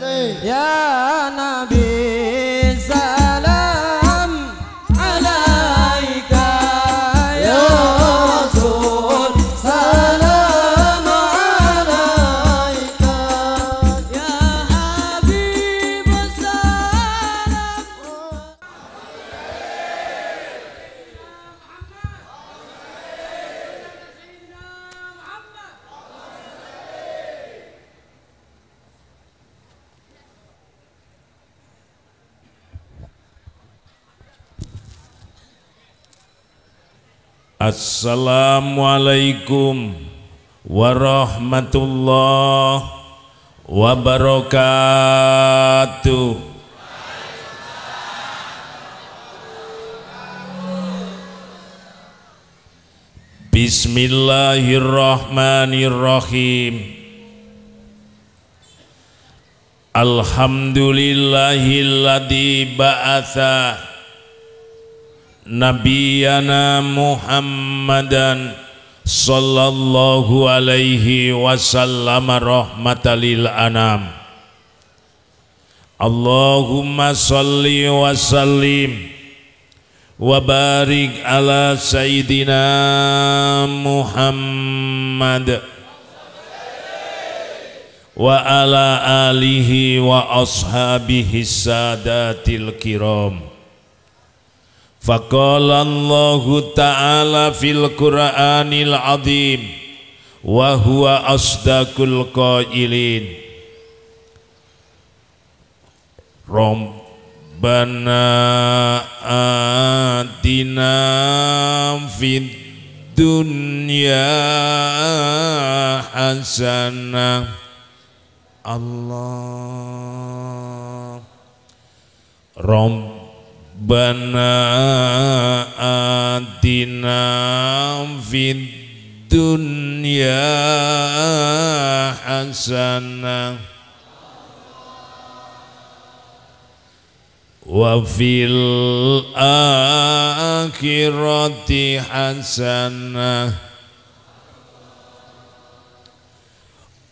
Yeah. Assalamualaikum warahmatullahi wabarakatuh. Bismillahirrahmanirrahim. Alhamdulillahilladzi ba'atsa نبينا محمدا صلى الله عليه وسلم رحمة للأنام اللهم صل وسلم وبارك على سيدنا محمد وعلى آله وأصحابه السادات الكرام Faqala Allahu ta'ala fil Qur'anil azim wa huwa asdaqul qailin Rabbana atina fid dunya hasanah Allah Rabbana Rabbana atina fid dunya hasanah wa fil akhirati hasanah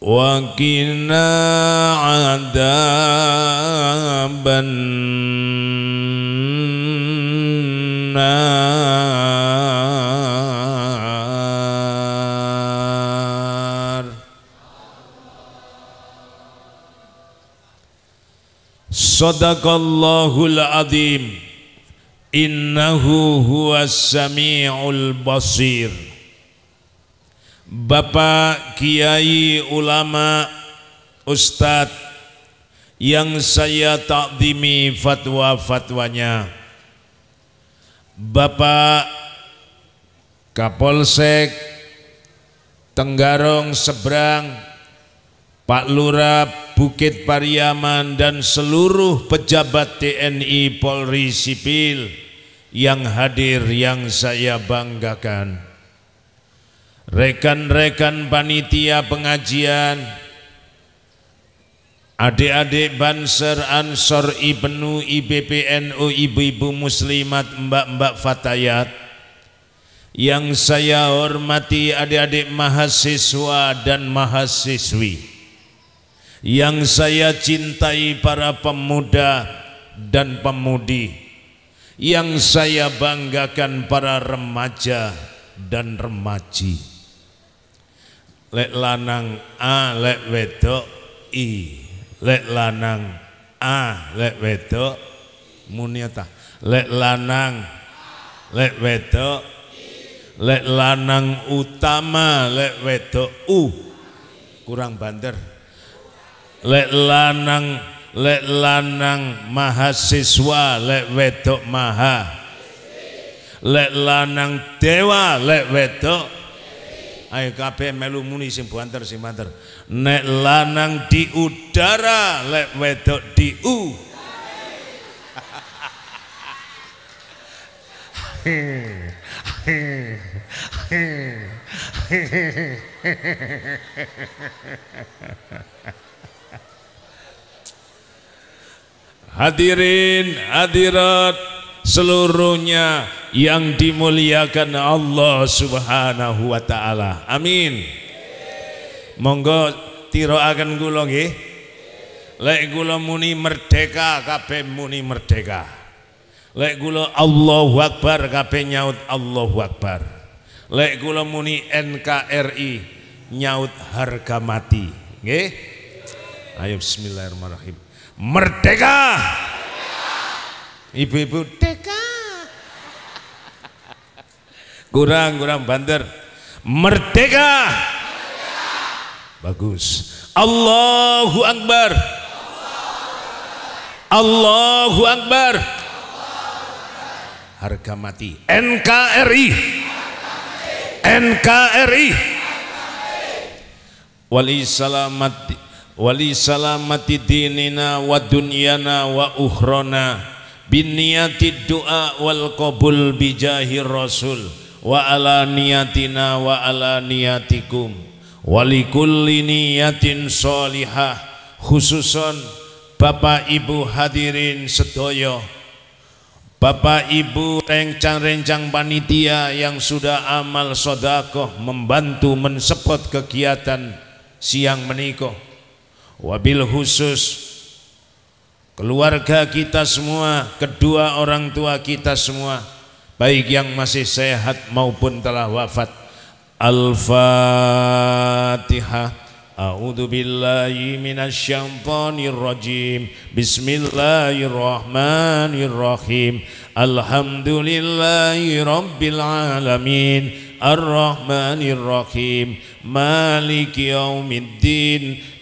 wa qina adaban Sadaqallahul Azim Innahu huwa sami'ul basir Bapak Kiai Ulama Ustaz Yang saya takdimi fatwa-fatwanya Bapak Kapolsek Tenggarong Seberang Pak Lurah Bukit Pariaman dan seluruh pejabat TNI Polri Sipil yang hadir yang saya banggakan. Rekan-rekan panitia pengajian, adik-adik Banser Ansor Ibnu IBPNU Ibu-Ibu Muslimat Mbak-Mbak Fatayat, yang saya hormati adik-adik mahasiswa dan mahasiswi yang saya cintai para pemuda dan pemudi yang saya banggakan para remaja dan remaji lek lanang a lek wedok i lek lanang a lek wedok muniata ya lek lanang lek wedok lek lanang utama lek wedok u kurang banter lek lanang lek lanang mahasiswa lek wedok maha lek lanang dewa lek wedok ayo kabeh melu muni sing banter sing banter nek lanang di udara lek wedok di u hadirin hadirat seluruhnya yang dimuliakan Allah Subhanahu wa taala. Amin. Monggo akan gula, nggih. Lek gula muni merdeka kabeh muni merdeka. Lek gula Allahu Akbar kabeh nyaut Allahu Akbar. Lek gula muni NKRI nyaut harga mati. Nggih. Ayo bismillahirrahmanirrahim merdeka. Ibu-ibu deka. Kurang kurang banter. Merdeka. Bagus. Allahu Akbar. Allahu Akbar. Harga mati. NKRI. NKRI. Wali salamat wali salamati dinina wa dunyana wa ukhrana bin niyati du'a wal qabul bijahi rasul wa ala niyatina wa ala niyatikum wali kulli niyatin solihah khususon Bapak Ibu hadirin sedoyo Bapak Ibu rencang-rencang panitia yang sudah amal sodakoh membantu mensepot kegiatan siang menikah wabil khusus keluarga kita semua, kedua orang tua kita semua, baik yang masih sehat maupun telah wafat. Al-Fatihah. A'udzu billahi minasyaitonir rajim. Bismillahirrahmanirrahim. Alhamdulillahi rabbil alamin. Ar-Rahmanir Maliki yaumiddin.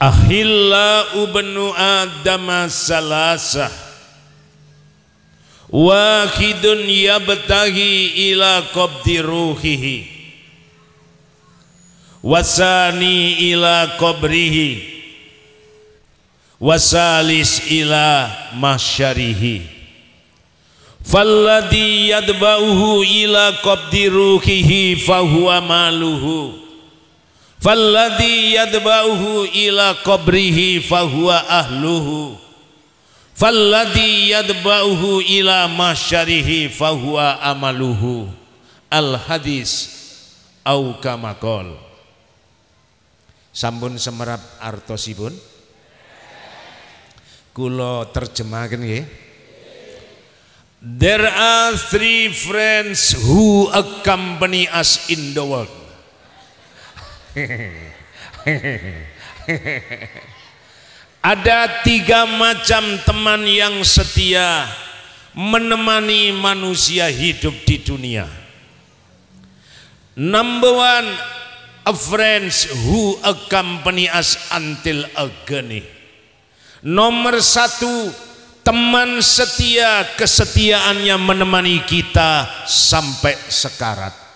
Ahilla ubnu Adam salasah Wahidun yabtahi ila qabdi ruhihi Wasani ila qabrihi Wasalis ila masyarihi Falladhi yadba'uhu ila qabdi ruhihi Fahuwa maluhu falladhi yadba'uhu ila qabrihi fahuwa ahluhu falladhi yadba'uhu ila masyarihi fahuwa amaluhu al hadis au kamakol Sambun semerap artosibun. Kulo terjemahkan ya. There are three friends who accompany us in the world Ada tiga macam teman yang setia menemani manusia hidup di dunia. Number one, a friends who accompany us until agony. Nomor satu, teman setia kesetiaannya menemani kita sampai sekarat.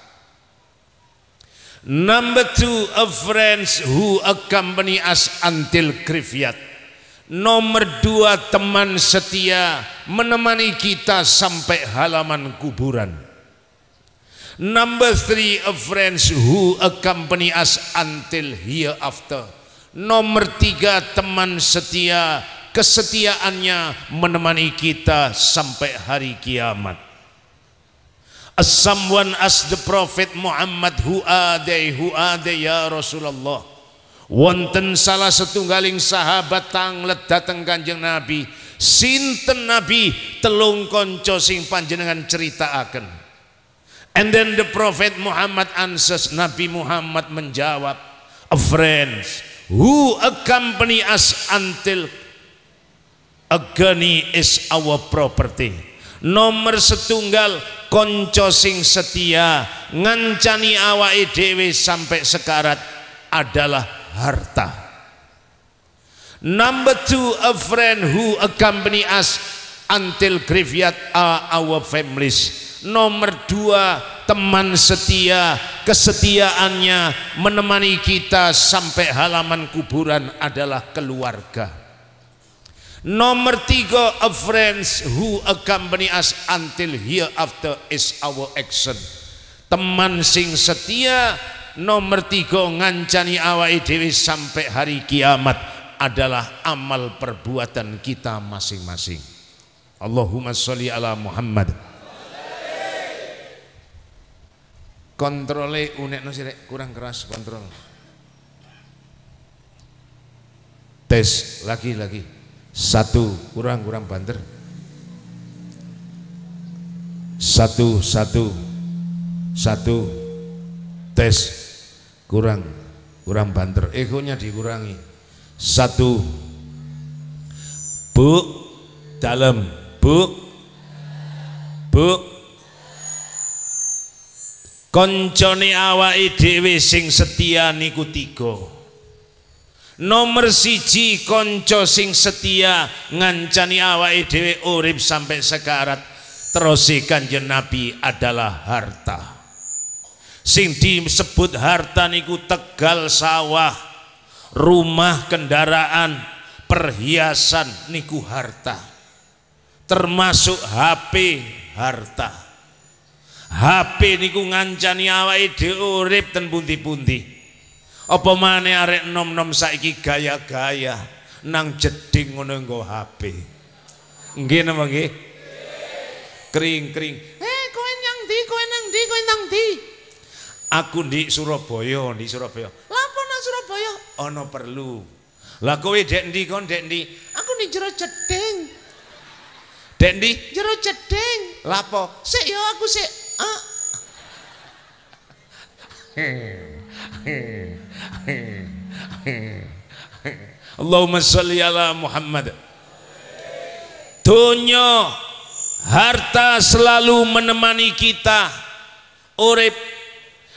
Number two, a friends who accompany us until graveyard. Nomor dua, teman setia menemani kita sampai halaman kuburan. Number three, a friends who accompany us until hereafter. Nomor tiga, teman setia kesetiaannya menemani kita sampai hari kiamat. As someone as the Prophet Muhammad who are they, who are they ya Rasulullah. Wonten salah setunggaling sahabat tanglet datang kanjeng Nabi. Sinten Nabi telung konco sing panjenengan akan. And then the Prophet Muhammad answers Nabi Muhammad menjawab, a friends who accompany us until agony is our property nomor setunggal konco sing setia ngancani awake dhewe sampai sekarat adalah harta number two a friend who accompany us until graveyard are our families nomor dua teman setia kesetiaannya menemani kita sampai halaman kuburan adalah keluarga Nomor tiga, a friends who accompany us until hereafter is our action. Teman sing setia nomor tiga ngancani awa idewi sampai hari kiamat adalah amal perbuatan kita masing-masing. Allahumma sholli ala Muhammad. Kontrole unek sirek kurang keras kontrol. Tes lagi-lagi satu kurang kurang banter satu satu satu tes kurang kurang banter ekonya dikurangi satu bu dalam bu bu koncone awa dhewe sing setia niku tiga Nomor siji konco sing setia ngancani awake dhewe urip sampai sekarat. terusikan Kanjeng Nabi adalah harta. Sing disebut harta niku tegal sawah, rumah, kendaraan, perhiasan niku harta. Termasuk HP harta. HP niku ngancani awake dhewe urip ten bunti pundi apa mana arek nom-nom saiki gaya-gaya nang jeding ngono nggo HP. Nggih napa nggih? kering. kring Eh kowe nang ndi? Kowe nang ndi? Kowe nang di. Aku di Surabaya, di Surabaya. Lah apa nang Surabaya? no perlu. Lah kowe dek ndi kon dek ndi? Aku ning jero jeding. Dek ndi? Jero jeding. Lapo? Sik ya aku sik. Ah. Allahumma sholli ala Muhammad Dunia harta selalu menemani kita urip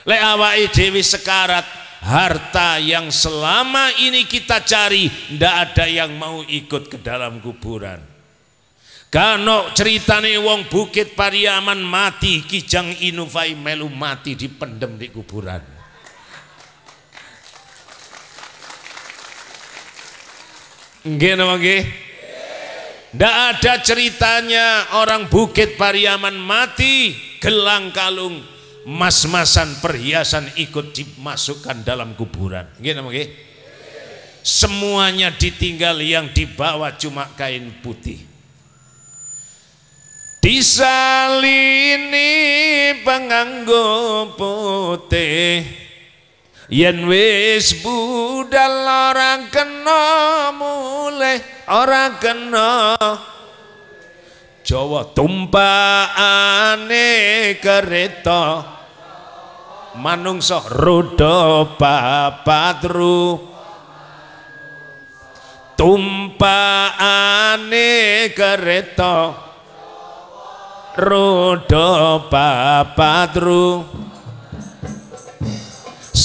le awake Dewi sekarat harta yang selama ini kita cari ndak ada yang mau ikut ke dalam kuburan Kano ceritane wong bukit pariaman mati kijang inuvai melu mati dipendem di kuburan Nggih napa nggih? Tidak ada ceritanya orang Bukit Pariaman mati gelang kalung mas-masan perhiasan ikut dimasukkan dalam kuburan. napa nggih? Semuanya ditinggal yang dibawa cuma kain putih. Disalini penganggo putih yen wis budal ora kena mulih ora kena Jawa tumpakane kereta manungsa rodha papatru ru tumpakane kereta rodha papatru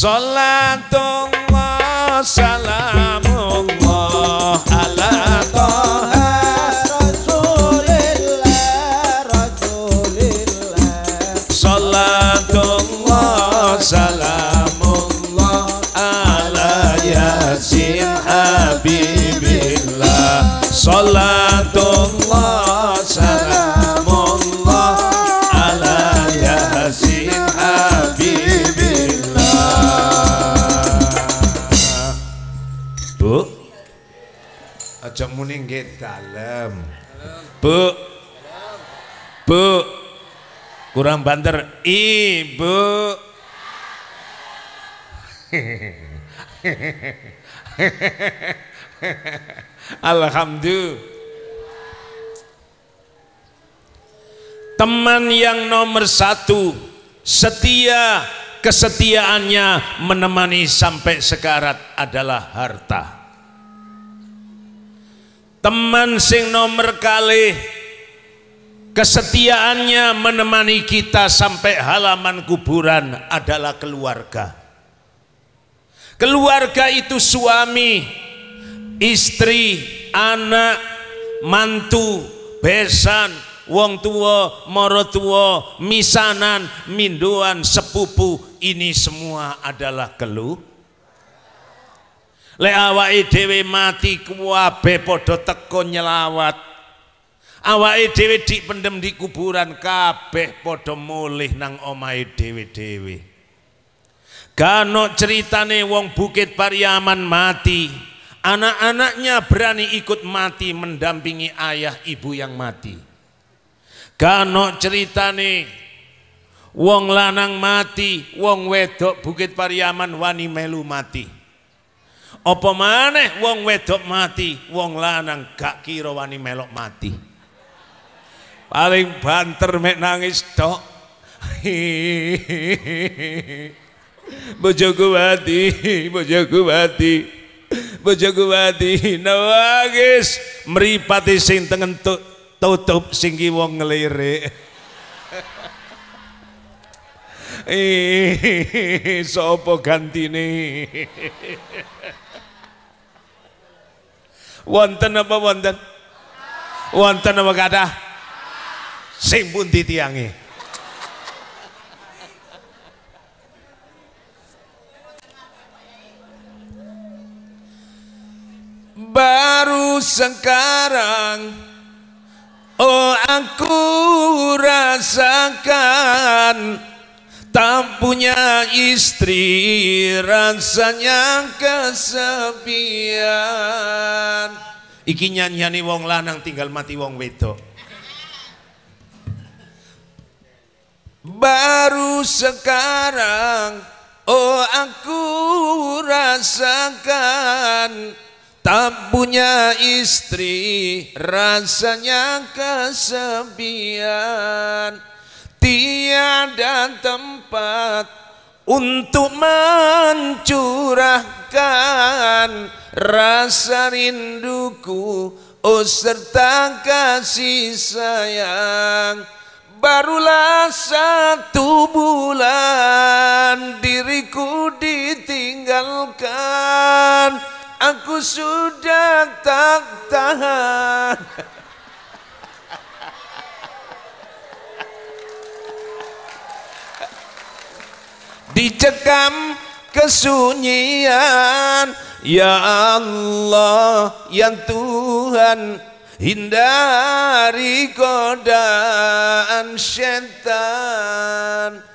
Salatullah, salamullah ala Ojo muni nggih dalem. Bu. Bu. Kurang banter. Ibu. Alhamdulillah. Teman yang nomor satu setia kesetiaannya menemani sampai sekarat adalah harta teman sing nomor kali kesetiaannya menemani kita sampai halaman kuburan adalah keluarga keluarga itu suami istri anak mantu besan wong tua moro tua misanan minduan sepupu ini semua adalah keluh Le awake dhewe mati kuwabe padha teko nyelawat. Awake dhewe dipendem di kuburan kabeh padha mulih nang omahe dhewe-dhewe. Kanok ceritane wong Bukit Pariaman mati. Anak-anaknya berani ikut mati mendampingi ayah ibu yang mati. Kanok ceritane wong lanang mati, wong wedok Bukit Pariaman wani melu mati. Apa maneh wong wedok mati, wong lanang gak kira wani melok mati. Paling banter mek nangis tok. Bojoku mati, bojoku mati. Bojoku mati, nangis mripate sing tengen tutup sing ki wong nglirik. Ih, sapa gantine? wonten apa wonten wonten apa kata simpun di baru sekarang Oh aku rasakan Tak punya istri rasanya kesepian Iki nyanyiani wong lanang tinggal mati wong wedok Baru sekarang Oh aku rasakan Tak punya istri rasanya kesepian tiada tempat untuk mencurahkan rasa rinduku oh serta kasih sayang barulah satu bulan diriku ditinggalkan aku sudah tak tahan dicekam kesunyian ya Allah yang Tuhan hindari godaan setan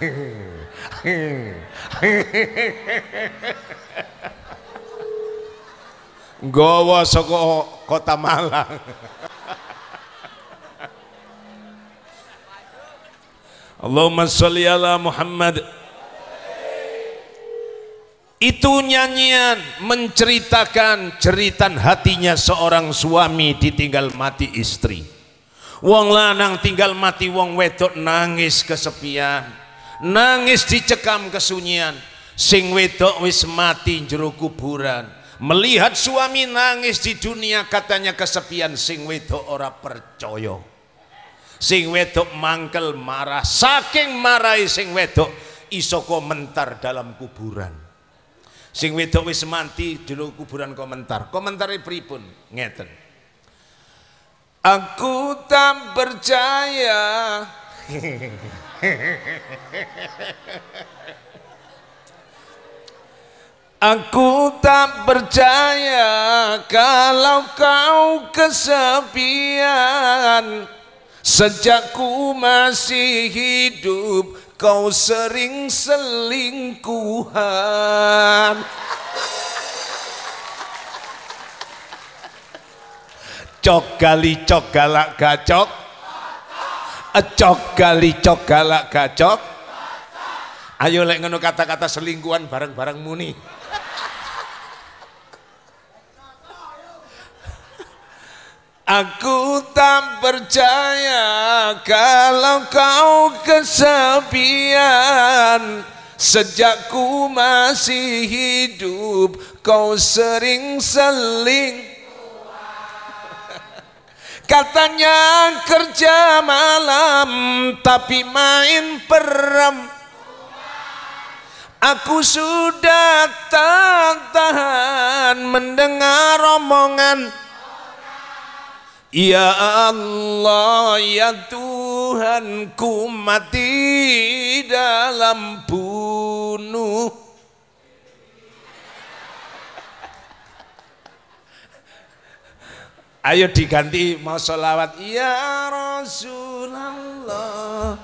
Hehehe Gowo soko kota Malang. Allahumma sholli ala Muhammad. Itu nyanyian menceritakan cerita hatinya seorang suami ditinggal mati istri. Wong lanang tinggal mati wong wedok nangis kesepian nangis dicekam kesunyian sing wedok wis mati jero kuburan melihat suami nangis di dunia katanya kesepian sing wedok ora percaya sing wedok mangkel marah saking marai sing wedok iso komentar dalam kuburan sing wedok wis mati jero kuburan komentar komentare pripun ngeten aku tak percaya Aku tak percaya kalau kau kesepian Sejak ku masih hidup kau sering selingkuhan Cok gali cok galak gacok Ecok gali cok galak gacok. Ayo lek ngono kata-kata selingkuhan bareng-bareng muni. Aku tak percaya kalau kau kesepian Sejak ku masih hidup kau sering seling Katanya kerja malam tapi main peram Aku sudah tak tahan mendengar omongan Ya Allah ya Tuhan, ku mati dalam bunuh ayo diganti mau sholawat ya Rasulullah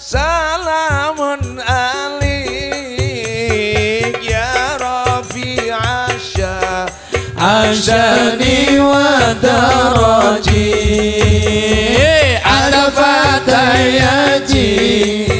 salamun alik ya Rabi Asya Asyani wa daraji Ada fatayati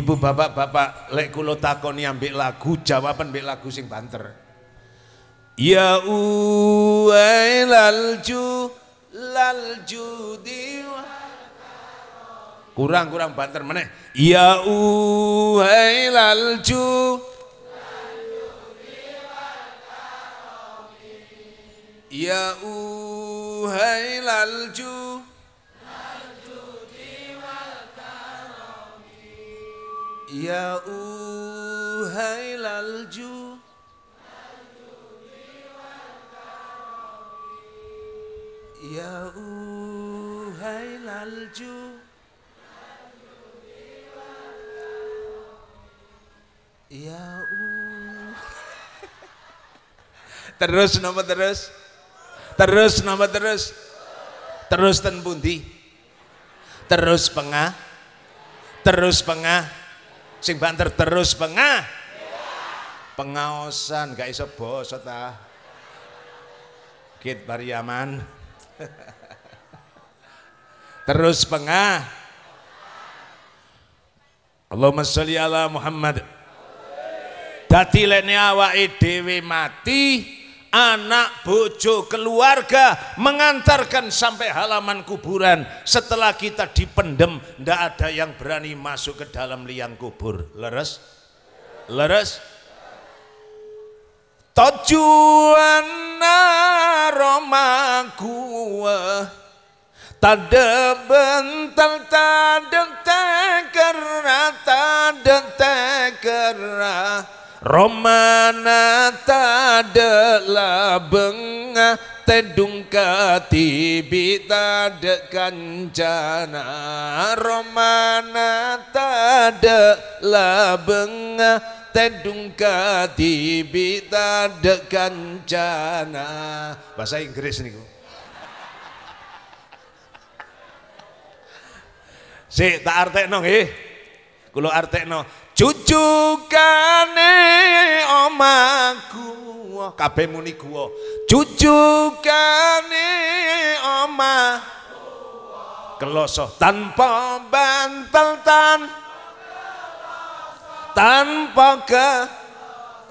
ibu bapak-bapak lek kula takoni ambek lagu jawaban ambek lagu sing banter ya uai lalju lalju diwa kurang kurang banter meneh ya uai lalju ya uhai lalju Ya أهيل الجود Ya أهيل الجود Ya uh. terus nama terus. Terus nama terus. Terus ten Terus pengah. Terus pengah. Sing banter terus pengah. Pengaosan gak iso basa ta. Kit bariaman terus pengah. Allahumma sholli ala Muhammad. Dadi lene awake dhewe mati, anak bojo keluarga mengantarkan sampai halaman kuburan setelah kita dipendem ndak ada yang berani masuk ke dalam liang kubur leres leres tujuan romaku tanda bental tanda tekera tanda tekera Romana tade labengah tedung katibi tade kancana Romana tade labengah tedung katibi tade kancana Bahasa Inggris niku Si tak he kulo Kula artekno cucukane omaku Kabe muni guwa cucukane oma kloso tanpa bantal tan tanpa ke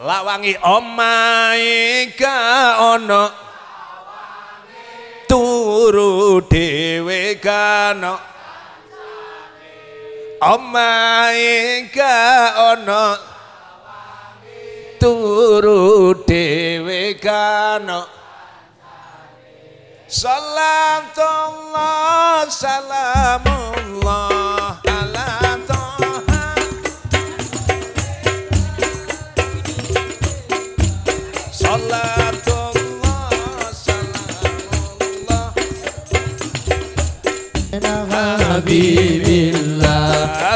lawangi omae ka ono turu dhewe kanono omahe ga Ono turu dhewe kana salatullah salamullah ala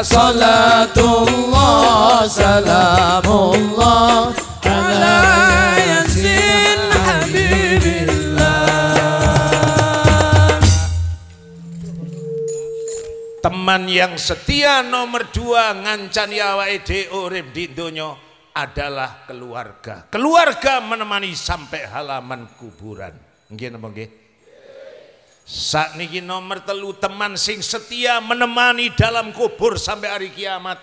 Salatullah Salamullah Ala Teman yang setia nomor dua Ngancan yawa ya ide urib di dunia adalah keluarga Keluarga menemani sampai halaman kuburan Mungkin apa mungkin? Saat niki nomor telu teman sing setia menemani dalam kubur sampai hari kiamat.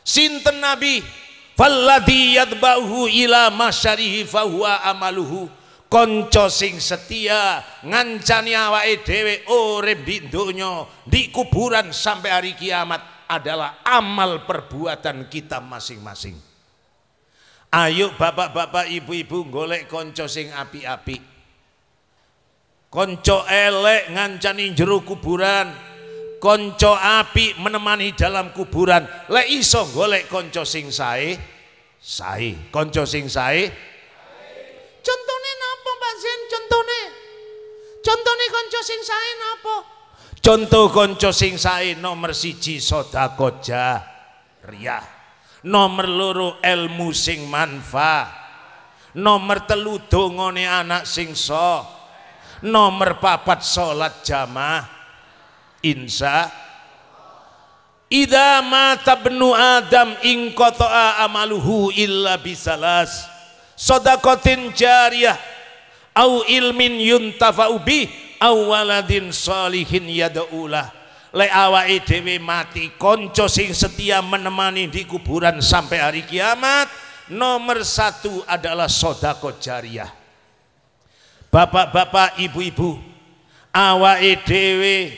Sinten Nabi falladhi yadbahu ila masyarihi fahuwa amaluhu konco sing setia ngancani awake dhewe urip di donya di kuburan sampai hari kiamat adalah amal perbuatan kita masing-masing ayo bapak-bapak ibu-ibu golek konco sing api-api konco elek ngancani jero kuburan konco api menemani dalam kuburan lek iso golek konco sing sae sae konco sing sae contone napa Pak Zen contone contone konco sing sae napa contoh konco sing sae nomor siji sodako jariah nomor loro ilmu sing manfa nomor telu dongone anak sing soh nomor papat sholat jamaah insya idha mata benu Adam ingkotoa amaluhu illa bisalas sodakotin jariah au ilmin yuntafaubi au waladin solihin yada'ulah le awa dhewe mati konco sing setia menemani di kuburan sampai hari kiamat nomor satu adalah sodako jariah bapak-bapak ibu-ibu awa dhewe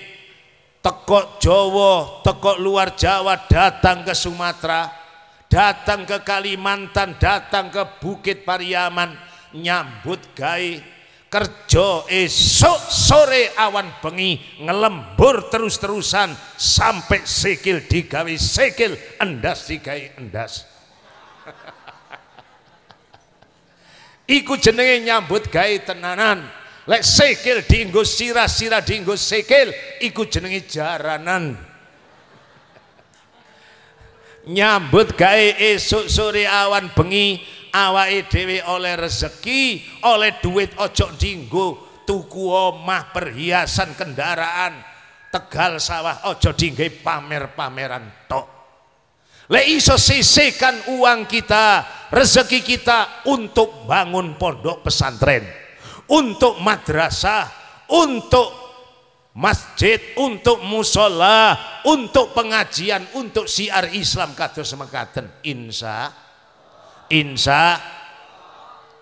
tekok Jawa tekok luar Jawa datang ke Sumatera datang ke Kalimantan datang ke Bukit Pariaman nyambut gawe kerja esok sore awan bengi ngelembur terus-terusan sampai sikil digawe sekil endas digawe endas iku jenenge nyambut gawe tenanan lek sikil dienggo sirah sirah dienggo sikil iku jenenge jaranan nyambut gawe esuk sore awan bengi awake dhewe oleh rezeki oleh duit ojo dienggo tuku omah perhiasan kendaraan tegal sawah ojo dienggo pamer-pameran tok le iso sisihkan uang kita rezeki kita untuk bangun pondok pesantren untuk madrasah untuk masjid untuk musola untuk pengajian untuk siar Islam kata semangkatan insya insya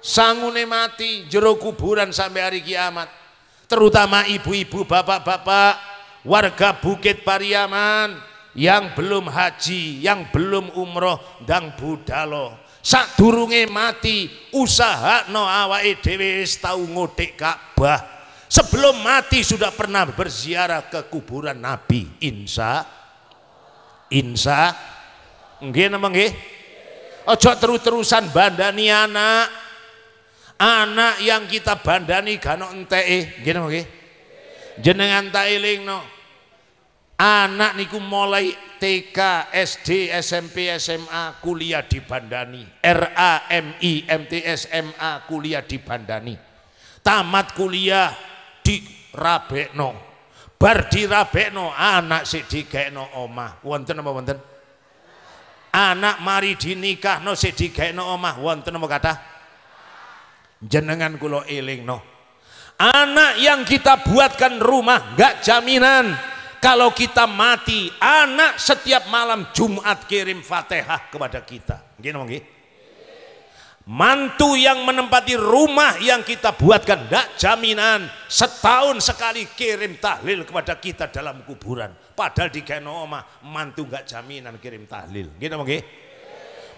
sangune mati jero kuburan sampai hari kiamat terutama ibu-ibu bapak-bapak warga Bukit Pariaman yang belum haji, yang belum umroh, dan budalo. durunge mati, usaha no awake dhewe tau ngotik Ka'bah. Sebelum mati sudah pernah berziarah ke kuburan Nabi. Insya, insya, nggih nama nggih. Ojo terus-terusan bandani anak, anak yang kita bandani gano enteke, nggih nama nggih. Jenengan tak elingno, no. Anak niku mulai TK, SD, SMP, SMA, kuliah di Bandani. RA, MI, MTS, MA, kuliah di Bandani. Tamat kuliah di Rabekno. Bar di Rabekno, anak si digekno omah. Wonten apa wonten? Anak mari no si digekno omah. Wonten apa kata? Jenengan kulo eling no. Anak yang kita buatkan rumah, gak jaminan kalau kita mati, anak setiap malam Jumat kirim Fatihah kepada kita. Gini Mantu yang menempati rumah yang kita buatkan ndak jaminan setahun sekali kirim tahlil kepada kita dalam kuburan. Padahal di Genoma mantu nggak jaminan kirim tahlil. Gini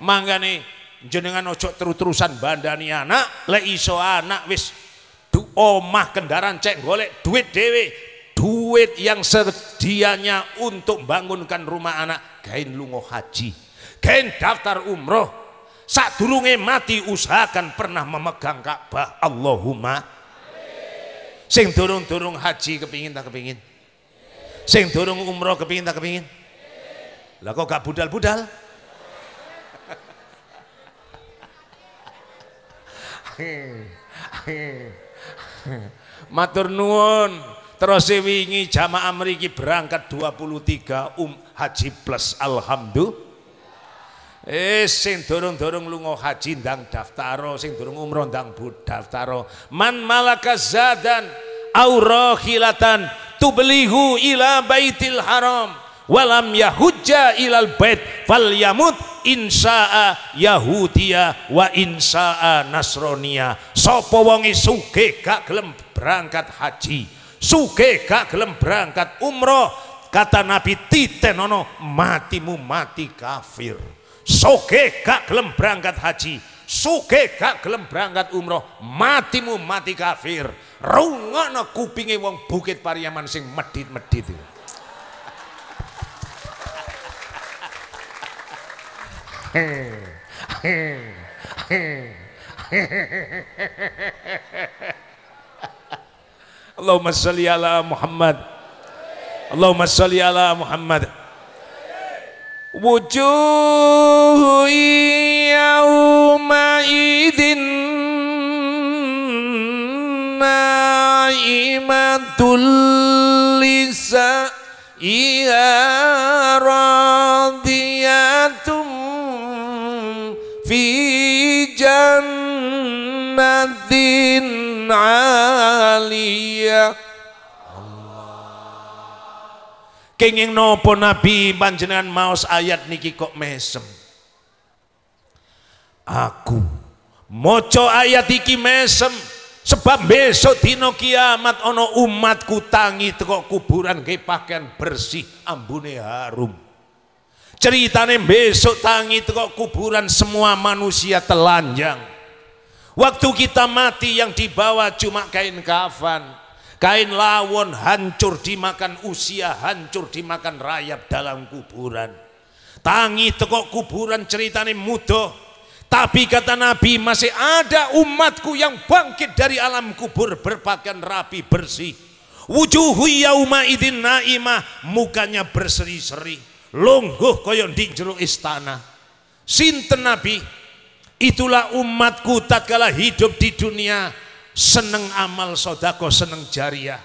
Mangga nih, jenengan ojo terus-terusan bandani anak, le iso anak wis omah kendaraan cek golek duit dewe duit yang sedianya untuk bangunkan rumah anak kain lungo haji kain daftar umroh saat durunge mati usahakan pernah memegang Ka'bah Allahumma sing durung-durung haji kepingin tak kepingin sing durung umroh kepingin tak kepingin lah kok gak budal-budal matur nuwun Terus wingi jamaah mriki berangkat 23 um haji plus alhamdulillah. Eh sing dorong-dorong lunga haji ndang daftaro, sing dorong umroh ndang daftaro. Man malaka zadan au tu tublihu ila baitil haram walam yahujja ilal bait fal yamut insaa yahudia wa insaa nasronia sapa suke sugih gak gelem berangkat haji suge gak gelem berangkat umroh kata Nabi titenono matimu mati kafir suge gak gelem berangkat haji suge gak gelem berangkat umroh matimu mati kafir rungono kupinge wong bukit pariaman sing medit-medit Hehehe Allahumma salli ala Muhammad Allahumma salli ala Muhammad wujuh yawma idin naimatul lisa iya radiyatum fi jannah جنة عالية Kenging nopo Nabi panjenengan maos ayat niki kok mesem. Aku moco ayat iki mesem sebab besok dino kiamat ono umatku tangi teko kuburan ke pakaian bersih ambune harum ceritane besok tangi teko kuburan semua manusia telanjang Waktu kita mati yang dibawa cuma kain kafan. Kain lawon hancur dimakan usia, hancur dimakan rayap dalam kuburan. Tangi tekok kuburan ceritanya mudah. Tapi kata Nabi masih ada umatku yang bangkit dari alam kubur berpakaian rapi bersih. Wujuhu yauma idin naimah mukanya berseri-seri. longgoh koyon di istana. Sinten Nabi Itulah umatku tatkala hidup di dunia seneng amal sodako, seneng jariah.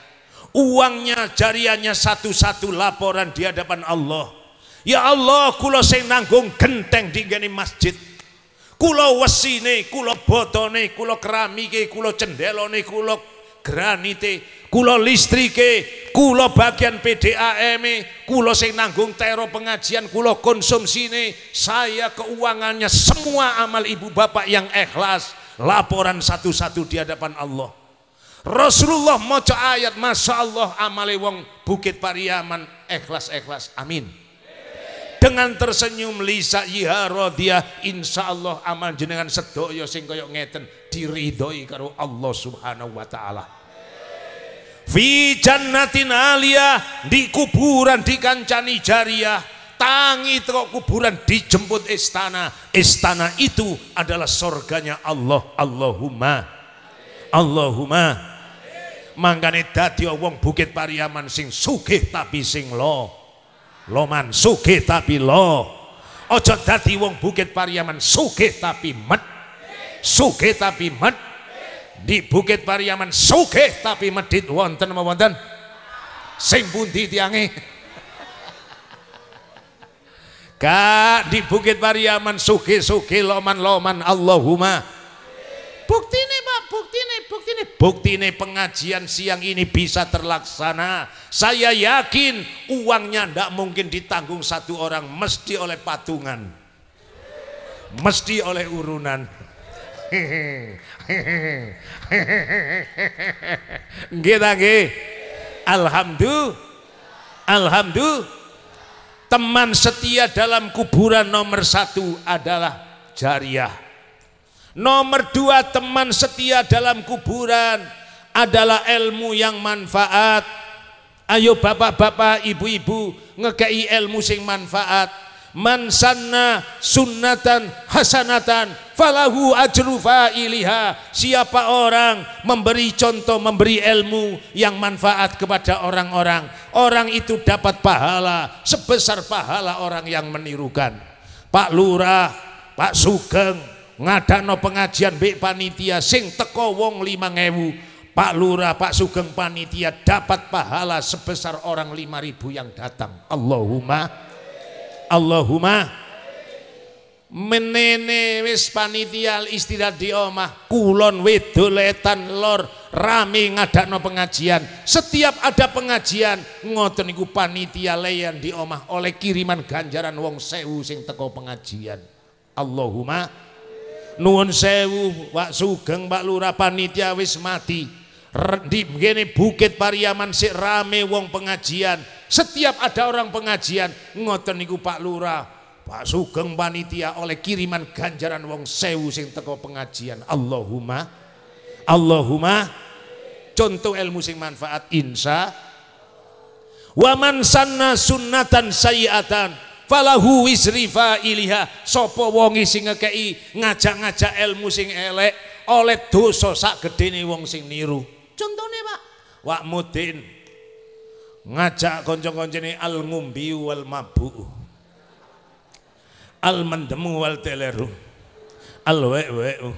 Uangnya jariahnya satu-satu laporan di hadapan Allah. Ya Allah, kulo sing nanggung genteng di masjid. Kulo wesine, kulo botone, kulo keramike, kulo cendelone, kulo granite, kulo listrike, kulo bagian PDAM, kulo sing nanggung tero pengajian, kula konsumsine, saya keuangannya semua amal ibu bapak yang ikhlas, laporan satu-satu di hadapan Allah. Rasulullah maca ayat Masya Allah amale wong Bukit Pariaman ikhlas-ikhlas amin dengan tersenyum lisa iha rodia insya Allah amal jenengan sedoyo sing koyok ngeten diridoi karo Allah subhanahu wa ta'ala fi jannatin alia di kuburan kancani jariah tangi terok kuburan dijemput istana istana itu adalah surganya Allah Allahumma Allahumma mangkane dadi wong bukit pariaman sing sugih tapi sing lo loman sugih tapi lo ojo dadi wong bukit pariaman sugih tapi met sugih tapi met di Bukit Pariaman suge tapi medit wonten mawonten sing pundi tiange Kak di Bukit Pariaman suge suke loman-loman Allahumma bukti ini Pak bukti bukti ini ini bukti ini pengajian siang ini bisa terlaksana saya yakin uangnya tidak mungkin ditanggung satu orang mesti oleh patungan mesti oleh urunan Gita Alhamdulillah. Alhamdulillah. Teman setia dalam kuburan nomor satu adalah jariah. Nomor dua teman setia dalam kuburan adalah ilmu yang manfaat. Ayo bapak-bapak, ibu-ibu ngekei ilmu sing manfaat man sanna sunnatan hasanatan falahu ajru fa'iliha siapa orang memberi contoh memberi ilmu yang manfaat kepada orang-orang orang itu dapat pahala sebesar pahala orang yang menirukan Pak Lurah Pak Sugeng ngadano pengajian Bik Panitia sing teko wong lima ngewu Pak Lurah, Pak Sugeng Panitia dapat pahala sebesar orang lima ribu yang datang Allahumma Allahumma menene wis panitia istirahat di omah kulon wedoletan lor rame ngadakno pengajian setiap ada pengajian ngoten iku panitia leyan di omah oleh kiriman ganjaran wong sewu sing teko pengajian Allahumma nuwun sewu wak Sugeng Pak Lurah panitia wis mati di gene Bukit Pariaman si rame wong pengajian setiap ada orang pengajian ngoten niku Pak Lurah, Pak Sugeng panitia oleh kiriman ganjaran wong sewu sing teko pengajian. Allahumma Allahumma contoh ilmu sing manfaat insya Waman sanna sunnatan sayiatan falahu wisri fa'iliha sopo wongi sing ngekei ngajak-ngajak ilmu sing elek oleh dosa sak gedeni wong sing niru. contohnya Pak, Wak Mudin ngajak konco-koncone al ngumbi wal mabu al mendemu wal teleru al we'u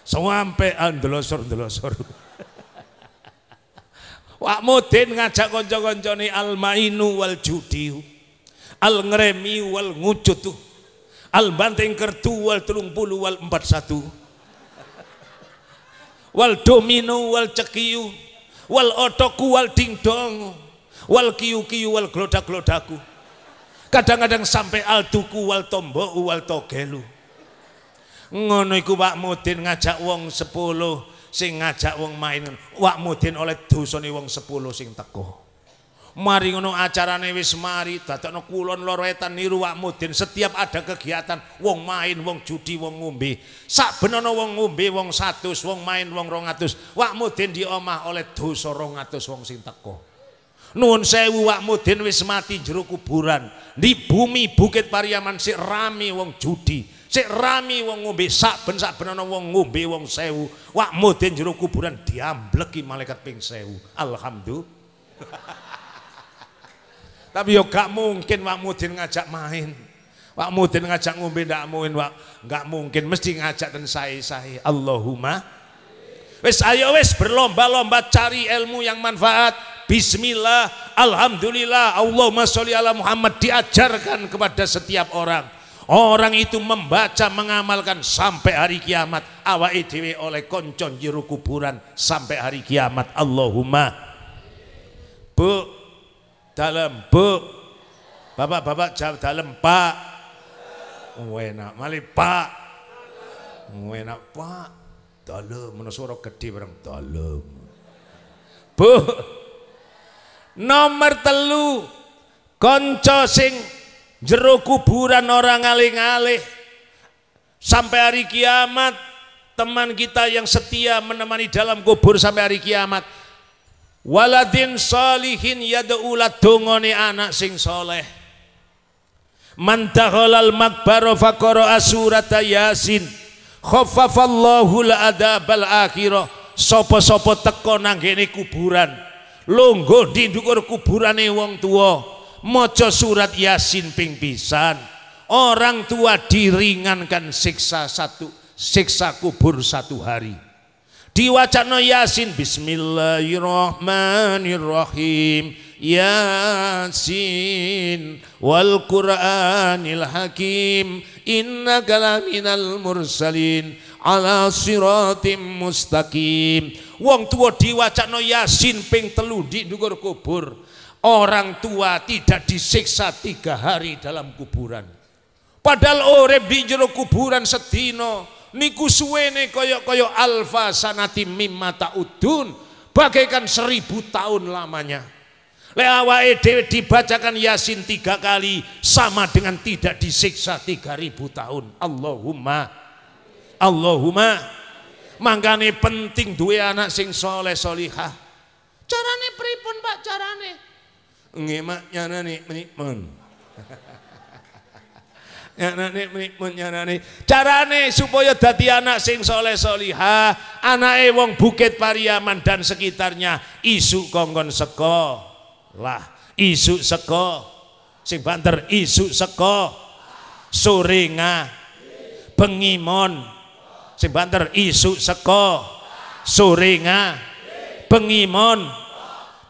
sampai al dolosor delosor Wak mudin ngajak konco-koncone al mainu wal judi al ngremi wal ngucutu, al banteng kertu wal telung bulu wal empat satu wal domino wal cekiu wal otoku wal dingdong wal kiu kiu wal glodak glodaku kadang-kadang sampai al wal tombo wal togelu ngono iku Pak Mudin ngajak wong sepuluh, sing ngajak wong main Pak Mudin oleh dusoni wong sepuluh, sing teko mari ngono acarane wis mari dadakno kulon loro etan niru wakmu den setiap ada kegiatan wong main wong judi wong ngombe sak benono wong ngombe wong 100 wong main wong 200 wak mudin di omah oleh dosa 200 wong sing teko nuwun sewu wak mudin wis mati jero kuburan di bumi bukit pariaman sik rame wong judi sik rame wong ngombe sak ben sak benono wong ngombe wong sewu wak mudin jero kuburan diambleki malaikat ping sewu alhamdulillah Tapi yo gak mungkin Wak Mudin ngajak main. Wak Mudin ngajak ngombe ndak mungkin Wak. Gak mungkin mesti ngajak dan saya-saya. Allahumma Wes ayo wes berlomba-lomba cari ilmu yang manfaat. Bismillah, Alhamdulillah, Allahumma sholli ala Muhammad diajarkan kepada setiap orang. Orang itu membaca, mengamalkan sampai hari kiamat. Awa dewe oleh koncon jiru kuburan sampai hari kiamat. Allahumma. Bu, dalam, Bu. Bapak-bapak jawab dalam, Pak. Enak, mali Pak. Enak, Pak. Dalam, menusura gede bareng. Dalam. Bu. Nomor telu. Konco sing jeruk kuburan orang alih-alih Sampai hari kiamat teman kita yang setia menemani dalam kubur sampai hari kiamat waladin salihin yad'ulat dungoni anak sing soleh Mantaholal makbaro fakoro asurata yasin khaffafallahu al-adabal akhirah Sopo sopo teko nanggini kuburan longgo di dhuwur kuburane wong tua Mojo surat yasin ping pisan orang tua diringankan siksa satu siksa kubur satu hari Diwacana Yasin Bismillahirrahmanirrahim Yasin wal Qur'anil Hakim innaka laminal mursalin ala siratim mustaqim wong tua diwacana Yasin ping telu di dukur kubur orang tua tidak disiksa tiga hari dalam kuburan padahal orang di kuburan setino niku suwene koyok-koyok alfa sanati mimma ta'udun bagaikan seribu tahun lamanya le awae dibacakan yasin tiga kali sama dengan tidak disiksa tiga ribu tahun Allahumma Allahumma mangkane penting duwe anak sing soleh solihah carane pripun pak carane nggih mak nyana nih menikmen nyarane mikmun carane supaya dadi anak sing soleh soliha anake wong bukit pariaman dan sekitarnya isu kongkon seko lah isu seko sing banter isu seko suringa bengimon sing banter isu seko suringa bengimon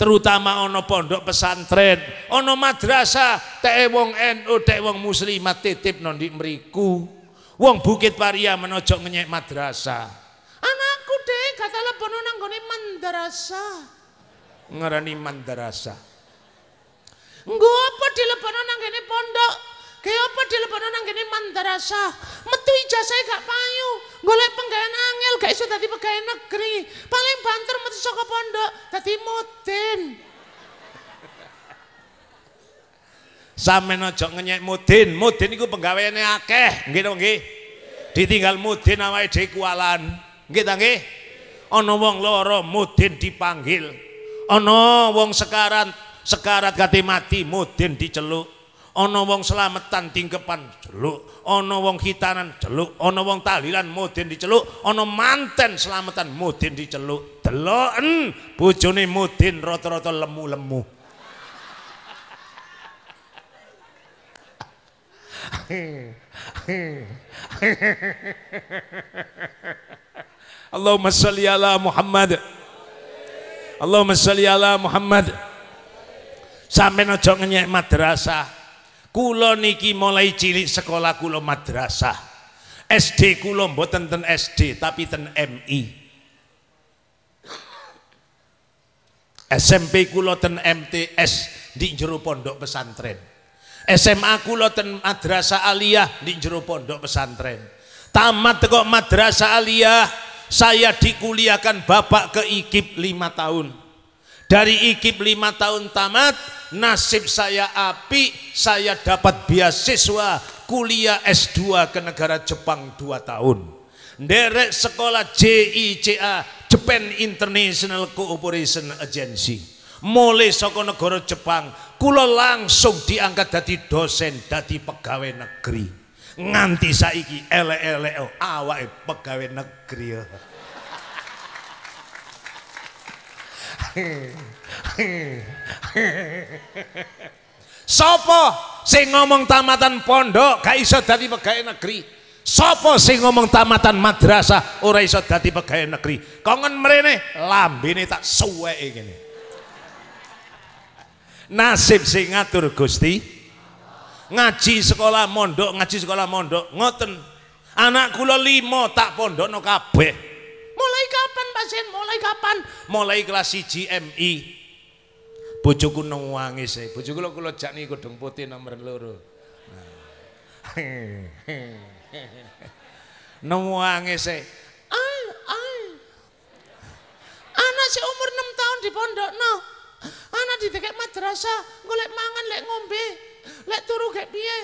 terutama ono pondok pesantren, ono madrasah, teke wong NU, teke wong muslimat titip nondi meriku. Wong Bukit Paria menojok ngenyek madrasah. Anakku deh, kata lepono nanggone madrasah. Ngarani madrasah. gua apa dilebono nanggone pondok? Kaya apa di lebaran nang gini mandarasa? metu ijazah gak payu, golek penggayaan angel gak iso tadi pegawai negeri. Paling banter metu soko pondok tadi mudin. Sampeyan nojok ngenyek mudin, mudin iku penggaweane akeh, gitu nge. Ditinggal mudin sama dhewe kualan. Gitu nge. Ono wong loro mudin dipanggil. Ono wong sekarat sekarat gati mati mudin diceluk. Ono wong selametan tingkepan celuk ono wong hitanan celuk ono wong tahlilan mudin diceluk ono manten selametan mudin diceluk deloken bojone mudin rata-rata lemu-lemu Allahumma salli ala Muhammad Allahumma salli ala Muhammad sampai nojok ngeyek madrasah Kulo niki mulai cilik sekolah kulo madrasah. SD kulon mboten ten SD tapi ten MI. SMP kulo ten MTS di jero pondok pesantren. SMA kulo ten madrasah aliyah di jero pondok pesantren. Tamat teko madrasah aliyah saya dikuliahkan bapak ke IKIP lima tahun. Dari ikib lima tahun tamat, nasib saya api, saya dapat beasiswa kuliah S2 ke negara Jepang dua tahun. Derek sekolah JICA, Japan International Cooperation Agency. Mulai sekolah negara Jepang, kula langsung diangkat dari dosen, dari pegawai negeri. Nganti saiki elek-elek oh, awake pegawai negeri. Oh. Sopo sing ngomong tamatan pondok gak iso dadi pegawai negeri. Sopo sing ngomong tamatan madrasah ora iso dadi pegawai negeri. Kongen mrene lambene tak suweke ngene. Nasib sing ngatur Gusti. Ngaji sekolah mondok, ngaji sekolah mondok, ngoten. Anak kula 5 tak pondokno kabeh. mulai kapan pasien mulai kapan mulai kelas CGMI bojoku wangi e bojoku lo kula jak niku gedung putih nomor loro nah. wangi e ai ai anak si umur 6 tahun di pondok no anak di dekat madrasah golek mangan lek ngombe lek turu gak piye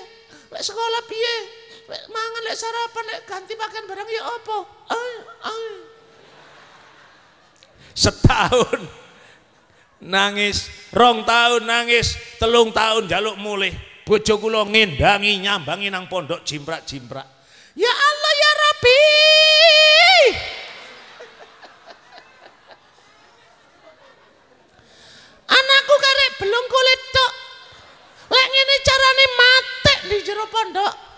lek sekolah piye lek mangan lek sarapan lek ganti pakan barang ya apa ai ai setahun nangis rong tahun nangis telung tahun jaluk mulih bojo kula ngendangi nyambangi nang pondok jimprak-jimprak ya Allah ya Rabbi anakku karek belum kulit tok lek ngene carane mati di jero pondok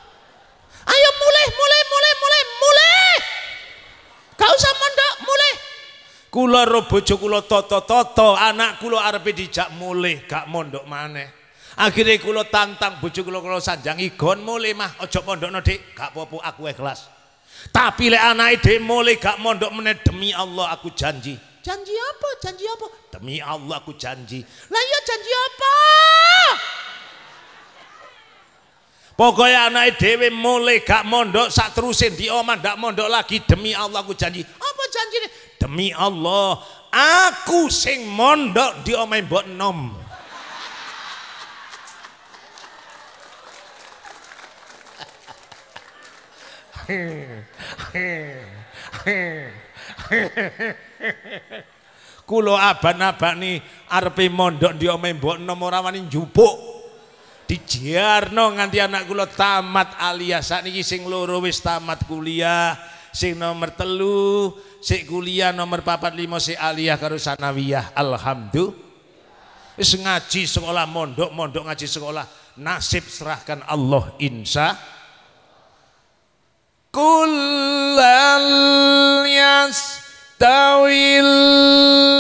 Kula ro bojo kula toto, tata anak kula arepe dijak mulih, gak mondok maneh. Akhirnya kula tantang bojo kula kula sanjang ikon mulih mah aja mondokno Dik, gak apa-apa aku ikhlas. Tapi lek anake Dik mulih gak mondok meneh demi Allah aku janji. Janji apa? Janji apa? Demi Allah aku janji. Lah iya janji apa? Pokoknya anak dewe mulai gak mondok saat terusin di oman gak mondok lagi demi Allah aku janji. Apa janji ini? demi Allah aku sing mondok di omai mbok nom kulo aban-aban nih arpi mondok di omai mbok nom orang wani jupuk dijiarno nganti anak kulo tamat alias saat ini sing loro wis tamat kuliah sing nomor telu si kuliah nomor papat lima si aliyah karo sanawiyah alhamdulillah Sengaji ngaji sekolah mondok mondok ngaji sekolah nasib serahkan Allah insya kullal yas tawil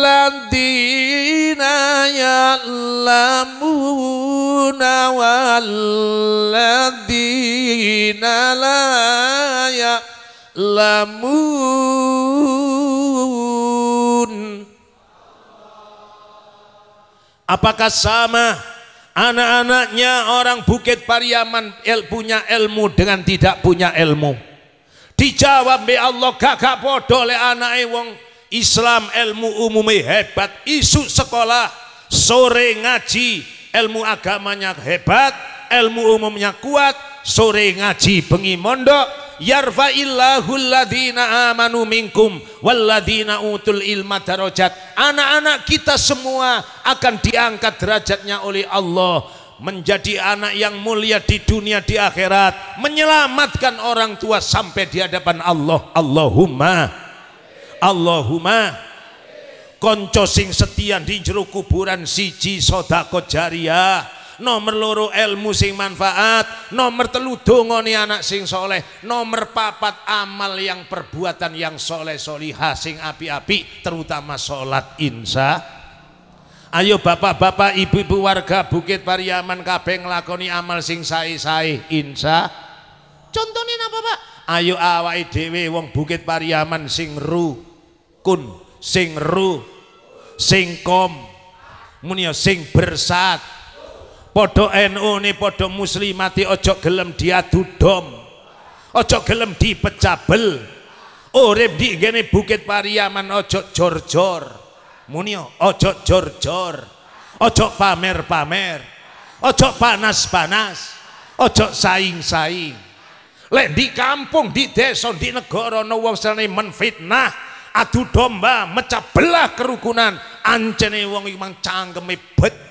ladina ya'lamuna wal ladina la ya'lamuna ta'lamun Apakah sama anak-anaknya orang Bukit Pariaman el punya ilmu dengan tidak punya ilmu? Dijawab be Allah gagak podo le anak wong Islam ilmu umumnya hebat, isu sekolah, sore ngaji, ilmu agamanya hebat, ilmu umumnya kuat, sore ngaji bengi mondok, yarfa'illahul amanu minkum walladina utul ilma darajat anak-anak kita semua akan diangkat derajatnya oleh Allah menjadi anak yang mulia di dunia di akhirat menyelamatkan orang tua sampai di hadapan Allah Allahumma Allahumma konco sing setia di jero kuburan siji sodako jariah nomor loro ilmu sing manfaat nomor telu dongoni anak sing soleh nomor papat amal yang perbuatan yang soleh solihah sing api-api terutama sholat insya Ayo bapak-bapak ibu-ibu warga Bukit Pariaman kabeh nglakoni amal sing sae-sae insya Contohnya apa Pak? Ayo awai dewe wong Bukit Pariaman sing ru kun sing ru, sing kom, muni ya sing bersat, Podo NU ni podo muslimati ojo gelem diadu dom ojo gelem dipecabel urib di gini bukit pariaman ojo jor-jor munio ojo jor-jor ojo pamer-pamer ojo panas-panas ojo saing-saing lek di kampung di desa di negara no wong sene menfitnah adu domba mecah belah kerukunan ancene wong iki mang cangkeme bet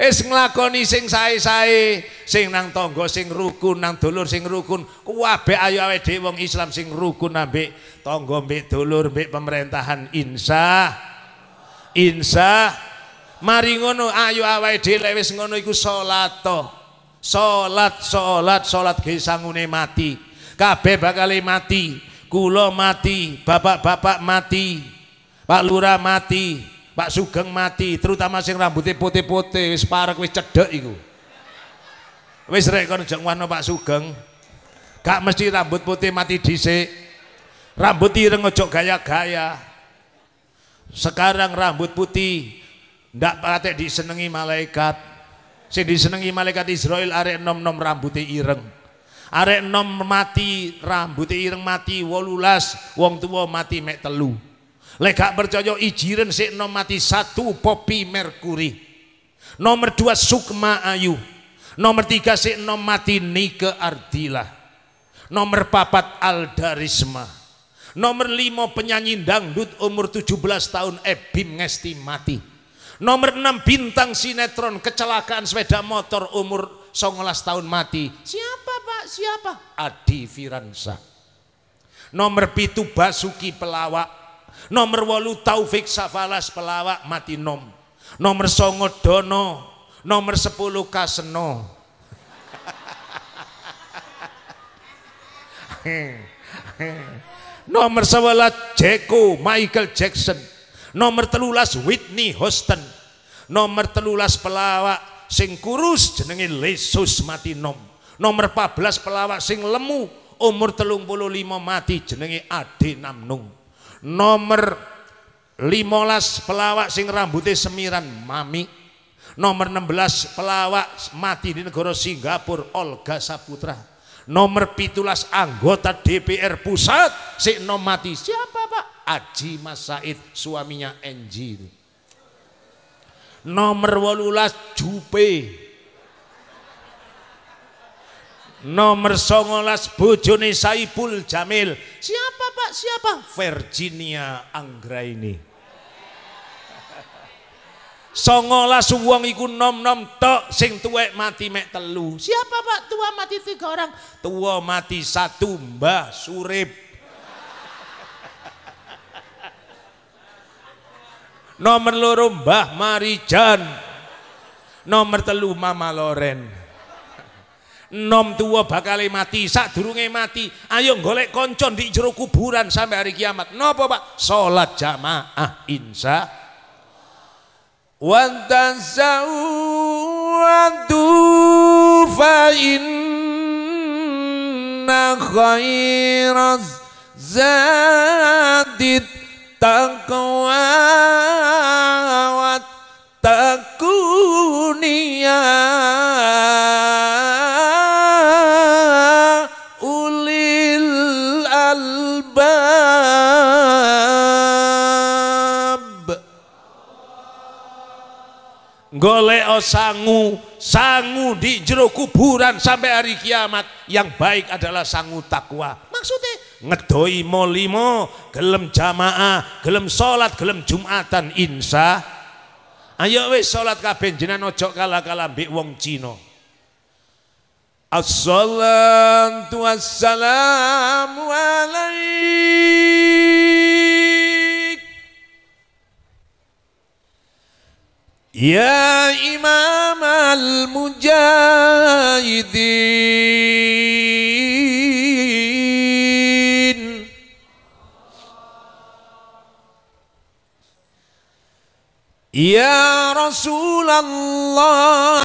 es nglakoni sing sae-sae, sing nang tangga sing rukun, nang dulur sing rukun. Kuwabe ayo awe dhewe wong Islam sing rukun ambek tangga, ambek dulur, ambek pemerintahan insa insa mari ngono ayo awe dhewe wis ngono iku salat to. Salat, salat, salat ge sangune mati. Kabeh bakal e mati. Kula mati, bapak-bapak mati. Pak lurah mati. Pak Sugeng mati, terutama sing rambutnya putih-putih, wis parek wis cedhek iku. Wis rek kon Pak Sugeng. Gak mesti rambut putih mati dhisik. Rambut ireng ojo gaya-gaya. Sekarang rambut putih ndak patek disenengi malaikat. Sing disenengi malaikat Israel arek nom-nom rambute ireng. Arek nom mati, rambute ireng mati 18, wong tua mati mek 3. Lekak percaya ijiren si nom mati satu Popi Merkuri. Nomor dua Sukma Ayu. Nomor tiga si nom mati Nike Ardila. Nomor papat Aldarisma. Nomor lima penyanyi dangdut umur 17 tahun Ebim Ngesti mati. Nomor enam bintang sinetron kecelakaan sepeda motor umur 19 tahun mati. Siapa Pak? Siapa? Adi Firansa. Nomor pitu Basuki pelawak Nomor walu Taufik Safalas pelawak mati nom. Nomor songo Dono. Nomor sepuluh Kaseno. nomor sebelas Jeko Michael Jackson. Nomor telulas Whitney Houston. Nomor telulas pelawak sing kurus jenengi Lesus mati nom. Nomor 14 pelawak sing lemu umur telung puluh lima mati jenengi Ade Namnung. nomor limolas pelawak sing rambutnya semiran mami nomor 16 pelawak mati di negara Singapura Olga Saputra nomor pitulas anggota DPR pusat si nom mati siapa pak Aji Mas Said suaminya Enji nomor walulas Jupe Nomor songolas bojone Saipul Jamil. Siapa Pak? Siapa? Virginia Anggraini. Songolas wong iku nom-nom tok sing tuwek mati mek telu. Siapa Pak? Tua mati tiga orang. Tua mati satu Mbah Surip. Nomor loro Mbah Marijan. Nomor telu Mama Loren nom tua bakal mati sak durunge mati ayo golek koncon di jeruk kuburan sampai hari kiamat nopo pak sholat jamaah insya wantan tasawwadu fa inna khairaz zadid taqwa wa golek sangu sangu di jero kuburan sampai hari kiamat yang baik adalah sangu takwa maksudnya ngedoi molimo gelem jamaah gelem sholat gelem jumatan insya ayo wis sholat kabin jenan ojo kalah-kalah mbek wong cino. assalamu alaikum Ya Imam Al-Mujahidin Ya Rasulullah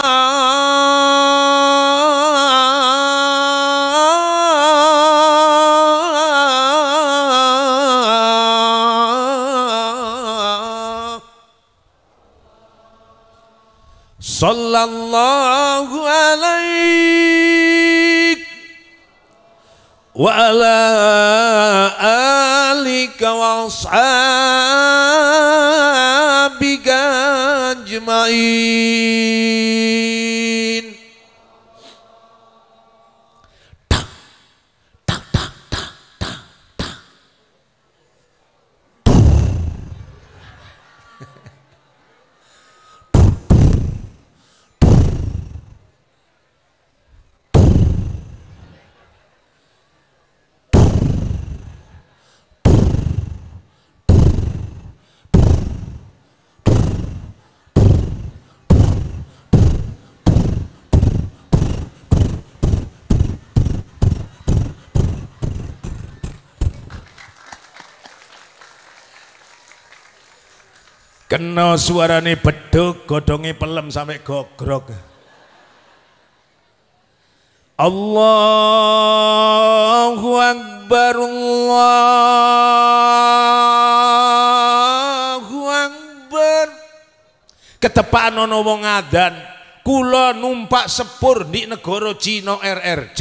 صلى الله عليك وعلى آلك وأصحابك أجمعين Kena suarane beduk, godonge pelem sampai gogrok. Allahu Akbar Allahu Akbar Ketepaan ono wong adan kula numpak sepur di negara Cina RRC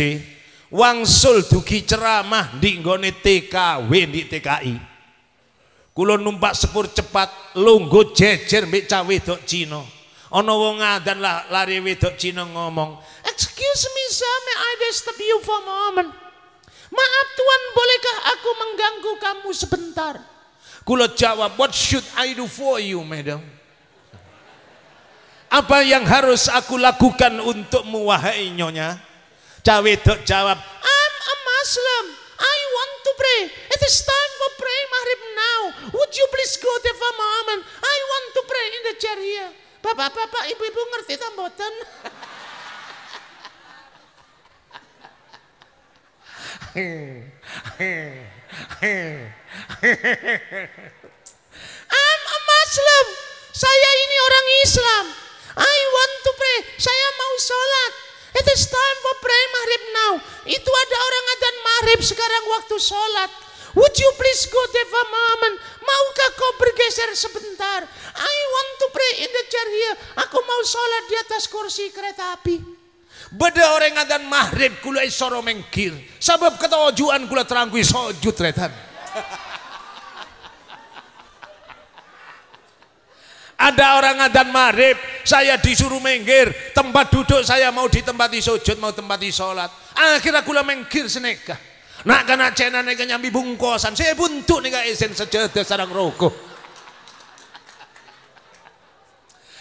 wangsul dugi ceramah di nggone TKW di TKI Kulo numpak sepur cepat lunggu jejer mbek cah wedok Cina. Ana wong adan lah lari wedok Cina ngomong, "Excuse me sir, may I disturb you for a moment?" Maaf tuan bolehkah aku mengganggu kamu sebentar? Kulo jawab, "What should I do for you, madam?" Apa yang harus aku lakukan untukmu wahai nyonya? Cah wedok jawab, "I'm a Muslim." teman-teman. I want to pray in the chair here. Bapak-bapak, ibu-ibu ngerti ta mboten? I'm a Muslim. Saya ini orang Islam. I want to pray. Saya mau sholat. It is time for pray maghrib now. Itu ada orang adzan maghrib sekarang waktu sholat. Would you please go there for a moment? Maukah kau bergeser sebentar? I want to pray in the chair here. Aku mau sholat di atas kursi kereta api. Beda orang adan mahrib kula isoro mengkir. Sebab ketojuan kula terangkui sojud retan. Ada orang adan marib, saya disuruh mengkir. tempat duduk saya mau ditempati sujud, mau tempati sholat. Akhirnya kula mengkir senekah. Nak karena cena kena nyambi bungkosan, saya buntu nega esen sejete sarang rokok.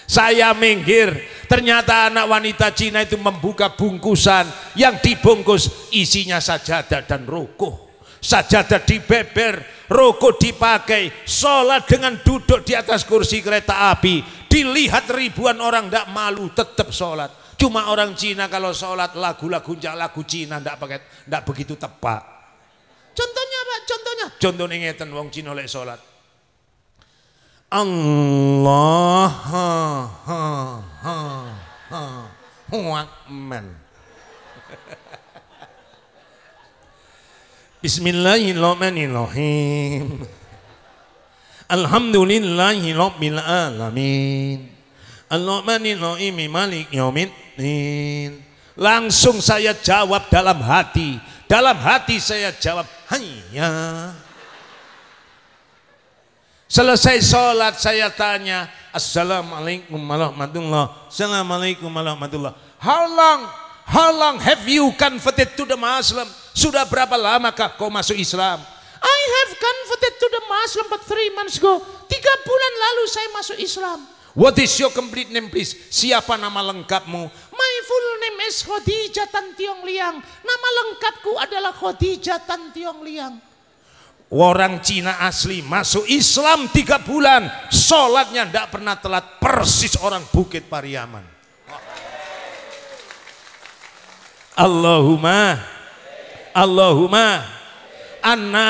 Saya minggir, ternyata anak wanita Cina itu membuka bungkusan yang dibungkus isinya sajadah dan rokok. Sajadah dibeber, rokok dipakai, sholat dengan duduk di atas kursi kereta api. Dilihat ribuan orang tidak malu tetap sholat. Cuma orang Cina kalau sholat lagu-lagu lagu Cina tidak pakai, tidak begitu tepat. Contohnya apa? Contohnya. Contohnya ngeten wong Cina oleh salat. Allah ha ha ha ha. Huakman. Bismillahirrahmanirrahim. Alhamdulillahi Rabbil Alamin Langsung saya jawab dalam hati dalam hati saya jawab, hanya. Selesai sholat saya tanya, Assalamualaikum warahmatullah Assalamualaikum warahmatullah. How long, how long have you converted to the Muslim? Sudah berapa lamakah kau masuk Islam? I have converted to the Muslim but three months ago. Tiga bulan lalu saya masuk Islam. What is your complete name please? Siapa nama lengkapmu? es Khadijah Tan Tiong Liang. Nama lengkapku adalah Khadijah Tan Tiong Liang. Orang Cina asli masuk Islam tiga bulan. Sholatnya tidak pernah telat. Persis orang Bukit Pariaman. Allahumma Allahumma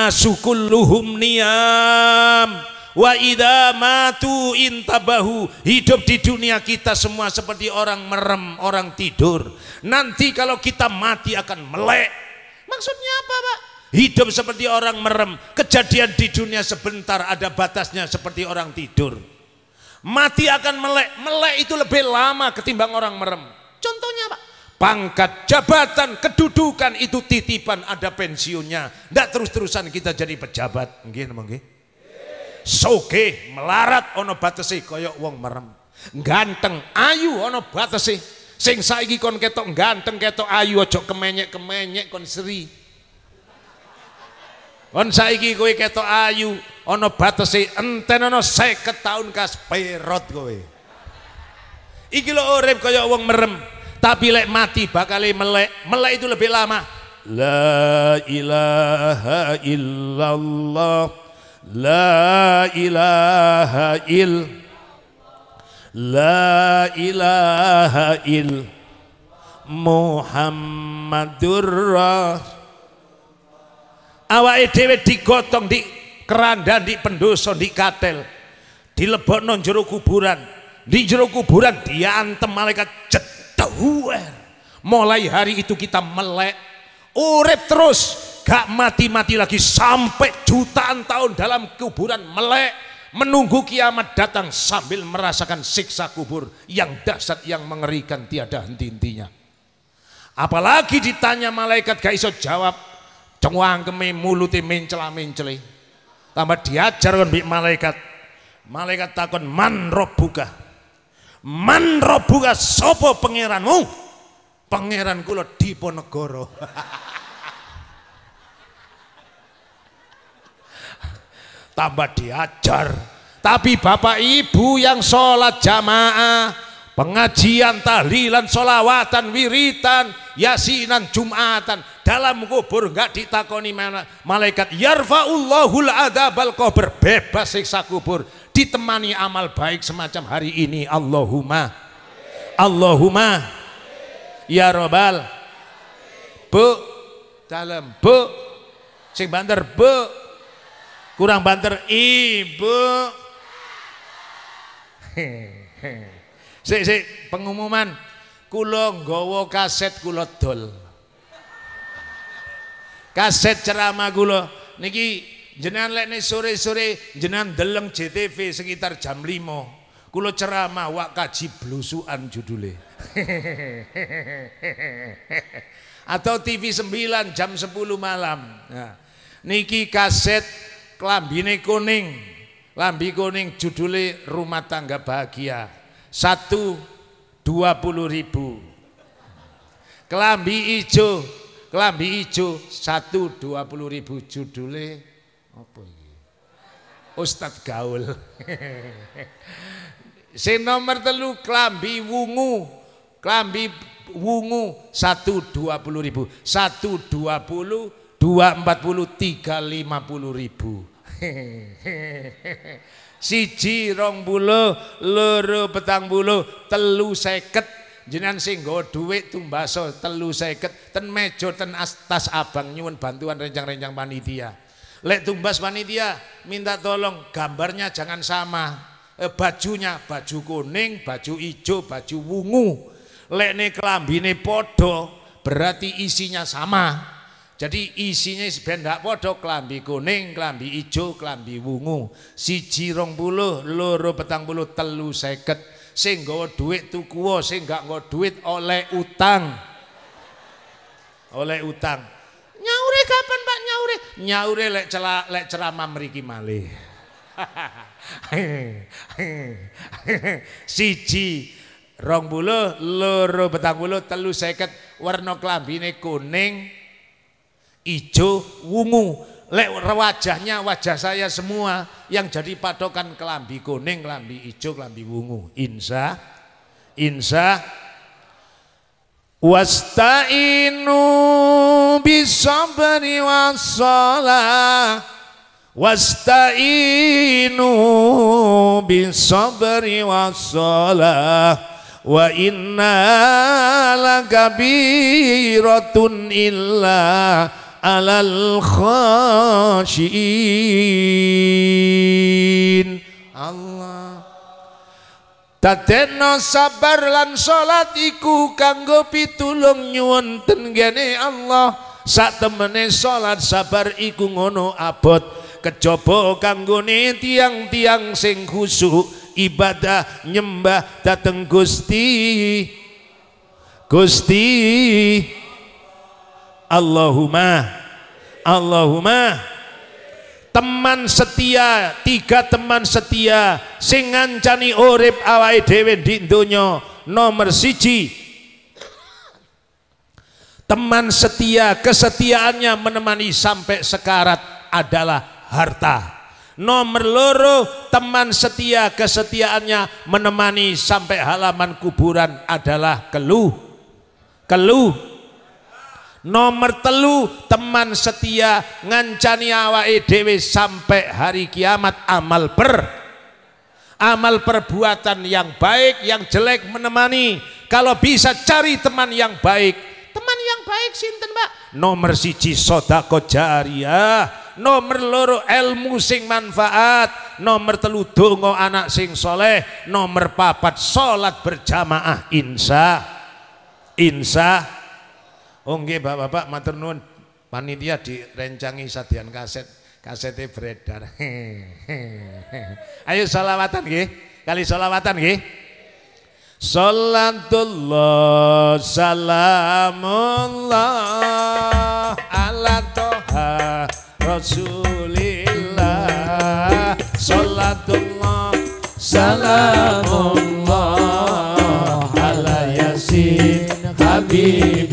sukulluhum niyam wa idza matu intabahu hidup di dunia kita semua seperti orang merem orang tidur nanti kalau kita mati akan melek maksudnya apa Pak hidup seperti orang merem kejadian di dunia sebentar ada batasnya seperti orang tidur mati akan melek melek itu lebih lama ketimbang orang merem contohnya Pak pangkat, jabatan, kedudukan itu titipan ada pensiunnya. Tidak terus-terusan kita jadi pejabat. Mungkin, mungkin. Soge, melarat ono batasi koyok wong merem. Ganteng, ayu ono batasi Sing saiki kon ketok ganteng, ketok ayu ojo kemenyek-kemenyek kon seri. Kon saiki kowe ketok ayu, ono batasi enten ono seket tahun kas perot kowe. Iki lo urip kaya wong merem, tapi lek mati bakal melek. Melek itu lebih lama. La ilaha illallah La ilaha il La ilaha il Muhammadur Awake dhewe digotong di keranda di pendoso di katel non jero kuburan di jeruk kuburan dia antem malaikat cedawer mulai hari itu kita melek urip terus gak mati-mati lagi sampai jutaan tahun dalam kuburan melek menunggu kiamat datang sambil merasakan siksa kubur yang dahsyat yang mengerikan tiada henti-hentinya apalagi ditanya malaikat gak iso jawab cengwang kemi muluti mencela menceli tambah diajar kan malaikat malaikat takon man robuka man robuka sopo pengiranmu pangeran kula Diponegoro. Tambah diajar. Tapi bapak ibu yang sholat jamaah, pengajian, tahlilan, sholawatan, wiritan, yasinan, jumatan, dalam kubur nggak ditakoni mana malaikat yarfaullahul adabal Kubur bebas siksa kubur ditemani amal baik semacam hari ini Allahumma Allahumma ya robal bu dalam bu sing banter bu kurang banter ibu si si pengumuman kulo gowo kaset kulo dol kaset ceramah kulo. niki jenengan lek sore-sore jenengan deleng JTV sekitar jam limo. Kulo ceramah wak kaji blusuan judule. Atau TV 9 jam 10 malam. Nah, niki kaset klambine kuning. Lambi kuning judule Rumah Tangga Bahagia. Satu dua puluh ribu. Kelambi ijo, kelambi ijo satu dua puluh ribu judule apa ini? Ustadz Gaul. Sing nomor telu klambi wungu, klambi wungu satu dua puluh ribu, satu dua puluh, dua empat puluh, tiga lima puluh ribu. Siji rong bulu, loro petang bulu, telu seket, jenan sing duit tumbaso telu seket ten mejo ten atas abang nyuwun bantuan rencang-rencang panitia lek tumbas panitia minta tolong gambarnya jangan sama eh, bajunya baju kuning, baju hijau, baju wungu. Lekne kelambine podo berarti isinya sama. Jadi isinya ben podo kelambi kuning, kelambi hijau, kelambi wungu. Si jirong buluh, loro petang buluh telu seket. Sing duit tu sing gak gawa duit oleh utang. Oleh utang. Nyaure kapan Pak nyaure? Nyaure lek celak lek ceramah meriki malih. Siji rong bulu, loro betang bulu telu seket, warna kelambine kuning, ijo, wungu. Lek wajahnya wajah saya semua yang jadi patokan kelambi kuning, kelambi ijo, kelambi wungu. Insya, insya. Wasta'inu bisabri wassalah wasta'inu bisabri wassalah wa inna lakabiratun illa alal khashi'in. Allah Tadena sabar lan salat iku kanggo pitulung nyuwun ten Allah sak temene salat sabar iku ngono abot kejaba kanggone tiang-tiang sing khusuk ibadah nyembah dateng Gusti Gusti Allahumma Allahumma teman setia tiga teman setia sing ngancani urip awake dhewe di donya nomor siji teman setia kesetiaannya menemani sampai sekarat adalah harta. Nomor loro teman setia kesetiaannya menemani sampai halaman kuburan adalah keluh. Keluh. Nomor telu teman setia ngancani awake dhewe sampai hari kiamat amal per amal perbuatan yang baik yang jelek menemani kalau bisa cari teman yang baik teman yang baik sinten mbak nomor siji sodako jariah nomor loro ilmu sing manfaat nomor telu dongo anak sing soleh nomor papat sholat berjamaah insya insya oh bapak-bapak matur panitia direncangi sadian kaset kasetnya beredar ayo sholawatan ye. kali sholawatan ye. Salatullah salamullah ala toh Rasulillah Salatullah Salamullah Ala Yasin Habib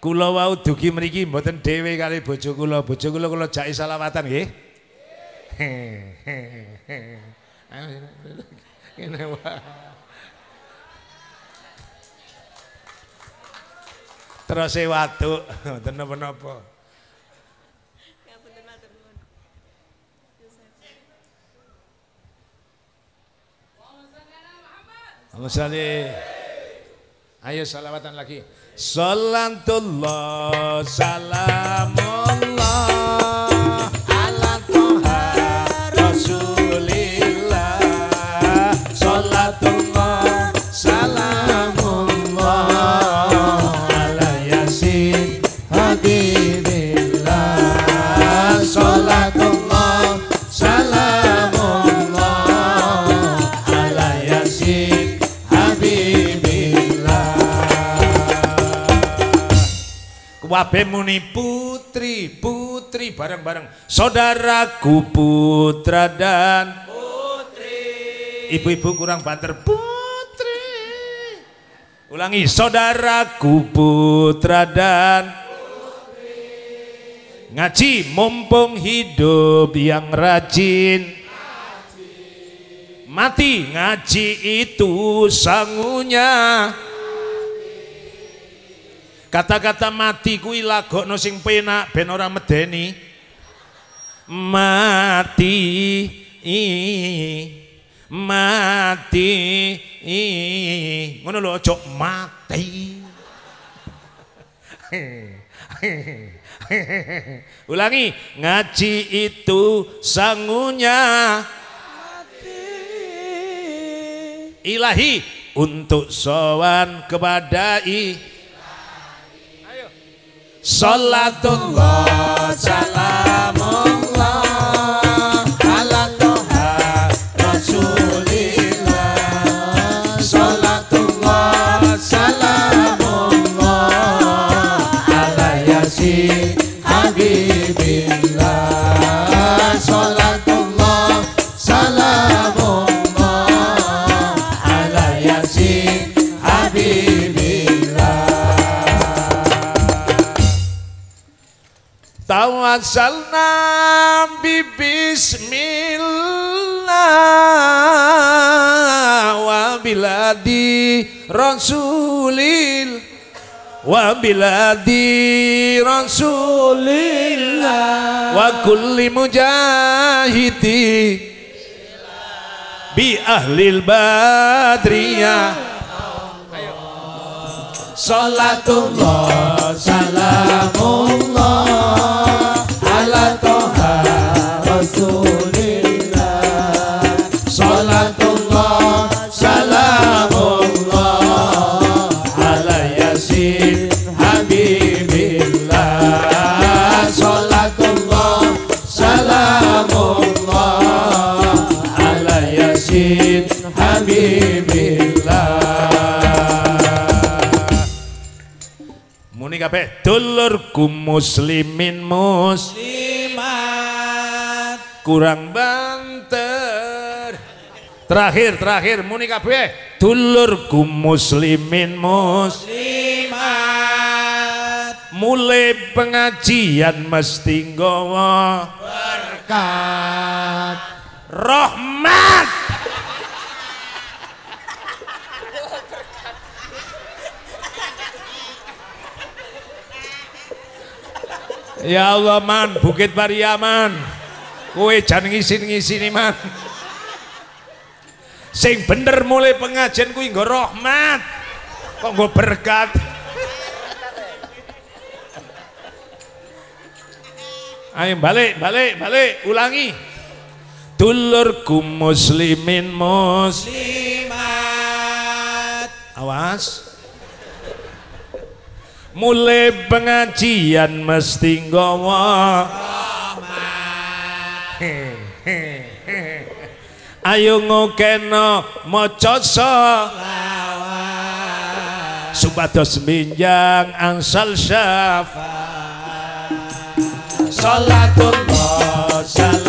Kula wau dugi mriki mboten dhewe kali bojo kula. Bojo kula kula jaki selawatan nggih. Terus e waduk, mboten napa-napa. Allahumma sholli. Ayo salawatan lagi. Salatullah, salamullah Wabe muni putri, putri bareng-bareng. Saudaraku putra dan putri. Ibu-ibu kurang banter putri. Ulangi, saudaraku putra dan putri. Ngaji mumpung hidup yang rajin. Mati ngaji itu sangunya. Kata-kata mati kuwi no sing penak ben orang medeni. Mati mati ngono lho ojo mati. Ulangi, ngaji itu sangunya mati. Ilahi untuk sowan kepada i Salatullah salamun rasulil wa biladi rasulillah wa kulli mujahidi bi ahlil badriyah Salatullah, salamullah Muni kabeh dulurku muslimin muslimat kurang banter terakhir terakhir muni kabeh dulurku muslimin muslimat mulai pengajian mesti nggawa berkat rahmat Ya Allah man, Bukit Pariaman. Kowe jan ngisin-ngisini man. Sing bener mulai pengajian kuwi nggo rahmat. Kok nggo berkat. Ayo balik, balik, balik, ulangi. Dulurku muslimin muslimat. Awas. mulai pengajian mesti ngomong ayo ngokeno moco subados minjang angsal syafa salatullah salatullah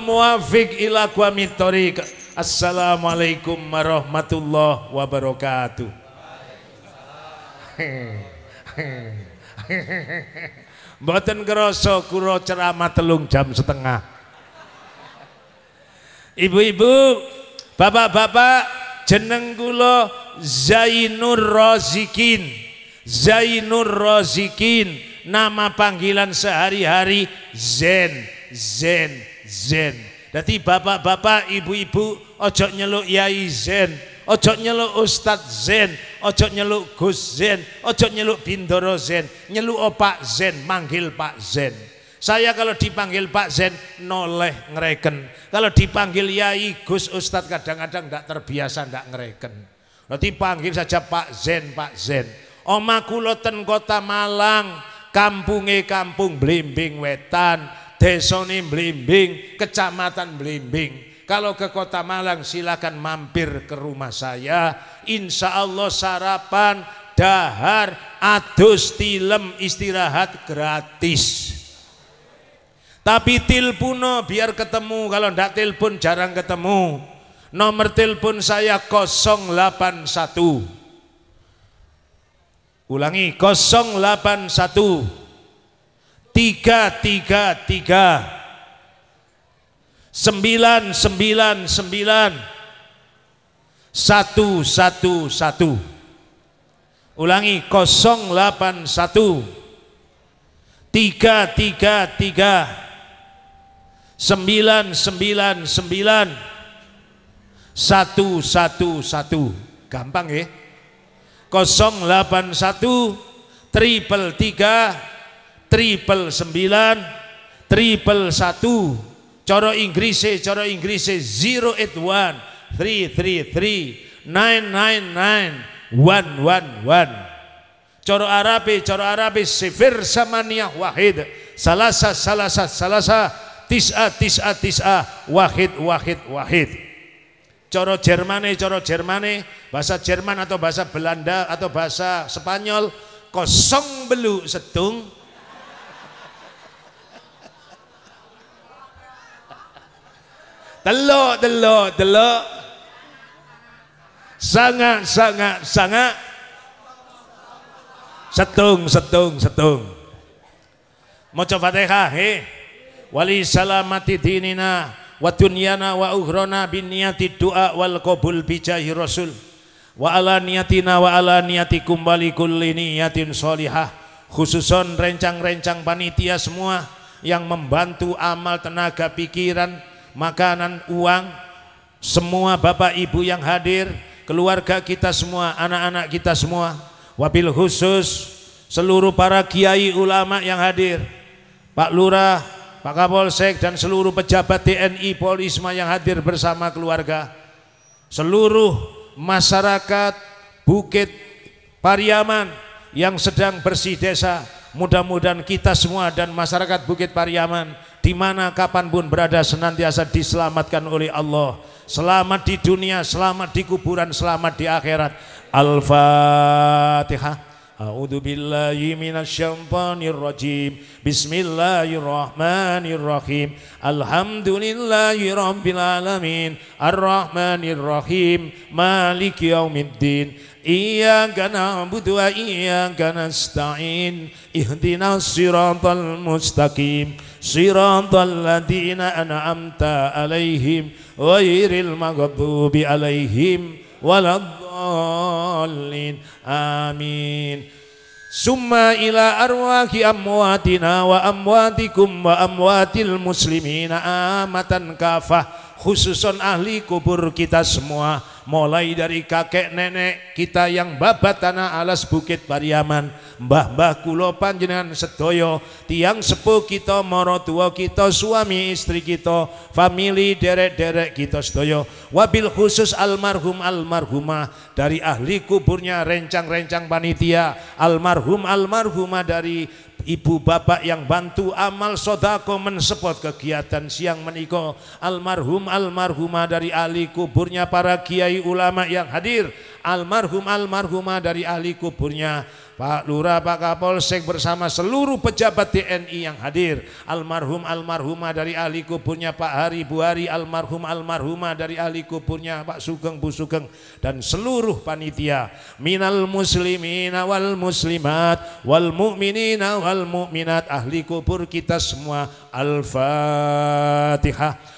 muwafiq ila qawamit Assalamualaikum warahmatullahi wabarakatuh. Mboten kula ceramah telung jam setengah. Ibu-ibu, bapak-bapak, jeneng kula Zainur Razikin. Zainur Razikin, nama panggilan sehari-hari Zen, Zen, Zen. Jadi bapak-bapak, ibu-ibu ojo nyeluk Yai Zen, ojo nyeluk Ustadz Zen, ojo nyeluk Gus Zen, ojo nyeluk Bindoro Zen, nyeluk Pak Zen, manggil Pak Zen. Saya kalau dipanggil Pak Zen noleh ngereken. Kalau dipanggil Yai Gus Ustadz kadang-kadang tidak terbiasa tidak ngereken. Nanti panggil saja Pak Zen, Pak Zen. Oma kota Malang, kampunge kampung Blimbing Wetan, desone Blimbing, kecamatan Blimbing. Kalau ke kota Malang silakan mampir ke rumah saya. Insya Allah sarapan, dahar, adus, tilem, istirahat gratis. Tapi tilpuno biar ketemu, kalau tidak tilpun, jarang ketemu. Nomor tilpun saya 081. Ulangi 081 tiga tiga tiga sembilan sembilan sembilan satu satu satu ulangi kosong delapan satu tiga tiga tiga sembilan sembilan sembilan satu satu satu gampang ya kosong delapan satu triple tiga triple sembilan triple satu coro Inggris coro Inggris zero eight one three three three nine nine nine one one one coro Arabi coro Arabi sifir samaniyah wahid salasa salasa salasa tis'a tis'a tis'a wahid wahid wahid coro Jermane coro Jermane bahasa Jerman atau bahasa Belanda atau bahasa Spanyol kosong belu setung telok telok telok sangat sangat sangat setung setung setung Mau fatihah eh wali salamati dinina wa dunyana wa ukhrana bin niyati du'a wal qabul bijahi rasul wa ala niyatina wa ala niyatikum kulli niyatin sholihah khususon rencang-rencang panitia semua yang membantu amal tenaga pikiran makanan, uang, semua bapak ibu yang hadir, keluarga kita semua, anak-anak kita semua, wabil khusus seluruh para kiai ulama yang hadir, Pak Lurah, Pak Kapolsek dan seluruh pejabat TNI Polisma yang hadir bersama keluarga, seluruh masyarakat Bukit Pariaman yang sedang bersih desa, mudah-mudahan kita semua dan masyarakat Bukit Pariaman di mana kapanpun berada senantiasa diselamatkan oleh Allah selamat di dunia selamat di kuburan selamat di akhirat Al-Fatihah A'udzu billahi minasyaitonir rajim. Bismillahirrahmanirrahim. Alhamdulillahi rabbil alamin. Arrahmanir rahim. Maliki yaumiddin. Iyyaka na'budu wa iyyaka nasta'in. Ihdinas siratal mustaqim. صراط الذين أنعمت عليهم غير المغضوب عليهم ولا الضالين آمين ثم إلى أرواح أمواتنا وأمواتكم وأموات المسلمين آمة كافة خصوصا أهل كبر kita semua mulai dari kakek nenek kita yang babat tanah alas bukit Pariaman mbah-mbah kulo panjenengan sedoyo tiang sepuh kita moro tua kita suami istri kita famili derek-derek kita sedoyo wabil khusus almarhum almarhumah dari ahli kuburnya rencang-rencang panitia almarhum almarhumah dari ibu bapak yang bantu amal sodako mensepot kegiatan siang meniko almarhum almarhumah dari ahli kuburnya para kiai ulama yang hadir almarhum almarhumah dari ahli kuburnya Pak Lurah, Pak Kapolsek bersama seluruh pejabat TNI yang hadir. Almarhum almarhumah dari ahli kuburnya Pak Hari Buhari, almarhum almarhumah dari ahli kuburnya Pak Sugeng Bu Sugeng dan seluruh panitia. Minal muslimina wal muslimat wal mu'minina wal mu'minat ahli kubur kita semua. Al-Fatihah.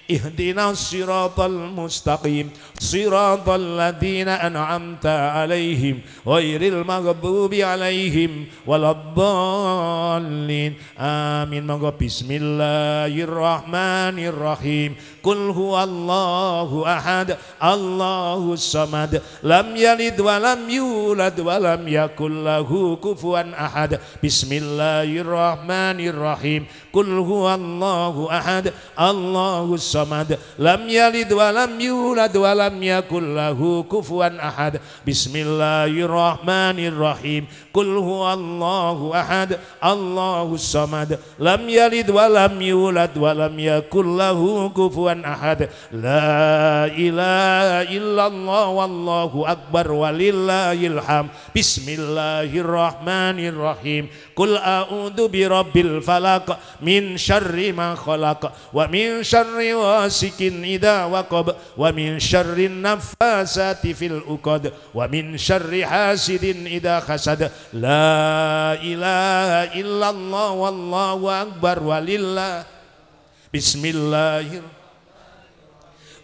ihdinas siratal mustaqim siratal ladzina an'amta alaihim ghairil maghdubi alaihim waladdallin amin monggo bismillahirrahmanirrahim kul Allahu ahad allahu samad lam yalid wa yula, yulad yakullahu kufuan yakul lahu kufuwan ahad bismillahirrahmanirrahim kul Allahu ahad allahu samad samad lam yalid wa lam yulad wa lam yakul lahu kufuwan ahad bismillahirrahmanirrahim qul huwallahu ahad allahus samad lam yalid wa lam yulad wa lam yakul lahu kufuwan ahad la ilaha illallah wallahu akbar walillahil ham bismillahirrahmanirrahim kul a'udzu birabbil falaq min syarri ma khalaq wa min syarri wa غاسق إذا وقب ومن شر النفاسات في الأقد ومن شر حاسد إذا خسد لا إله إلا الله والله أكبر ولله بسم الله الرحمن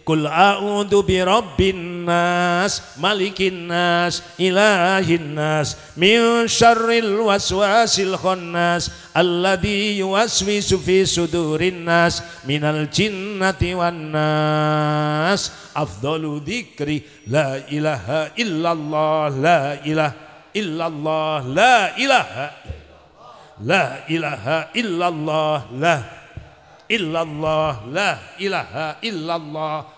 Kul a'udhu bi rabbin nas, malikin nas, ilahin nas, min syarril waswasil khannas, alladhi yuwaswisu fi sudurin nas, minal jinnati wan nas. Afdalu dikri, la ilaha illallah, la ilaha illallah, la ilaha la ilaha illallah, la illallah, la ilaha illallah,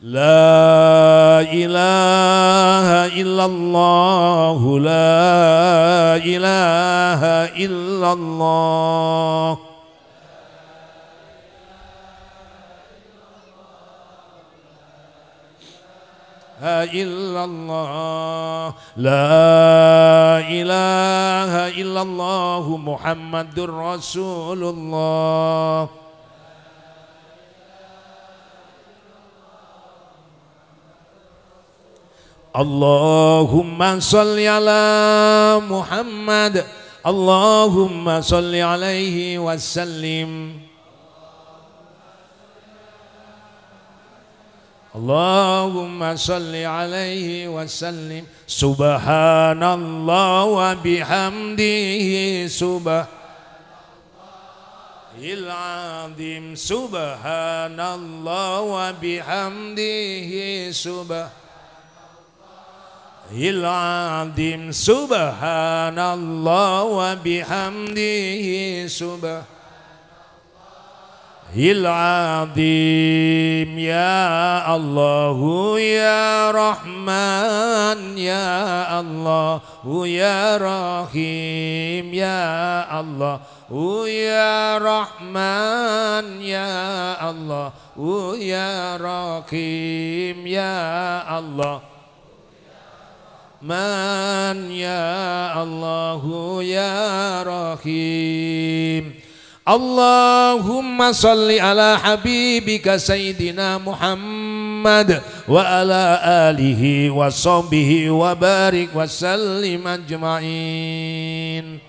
لا إله إلا الله لا إله إلا الله إلا الله لا إله إلا الله محمد رسول الله اللهم صل على محمد اللهم صل عليه وسلم اللهم صل عليه وسلم سبحان الله وبحمده سبحان العظيم سبحان الله وبحمده سبحان العظيم سبحان الله وبحمده سبحان العظيم يا الله يا رحمن يا الله يا رحيم يا الله يا رحمن يا الله يا رحيم يا الله Rahman ya Allah ya Rahim Allahumma salli ala habibika Sayyidina Muhammad wa ala alihi wa sahbihi wa barik wa sallim ajma'in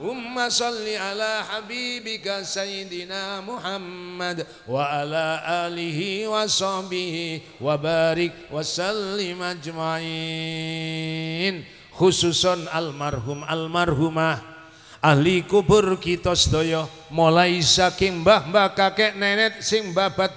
اللهم صل على حبيبك سيدنا محمد وعلى آله وصحبه وبارك وسلم أجمعين خصوصا المرحوم المرحومة ahli kubur kita sedaya mulai saking mbah-mbah kakek nenek sing babat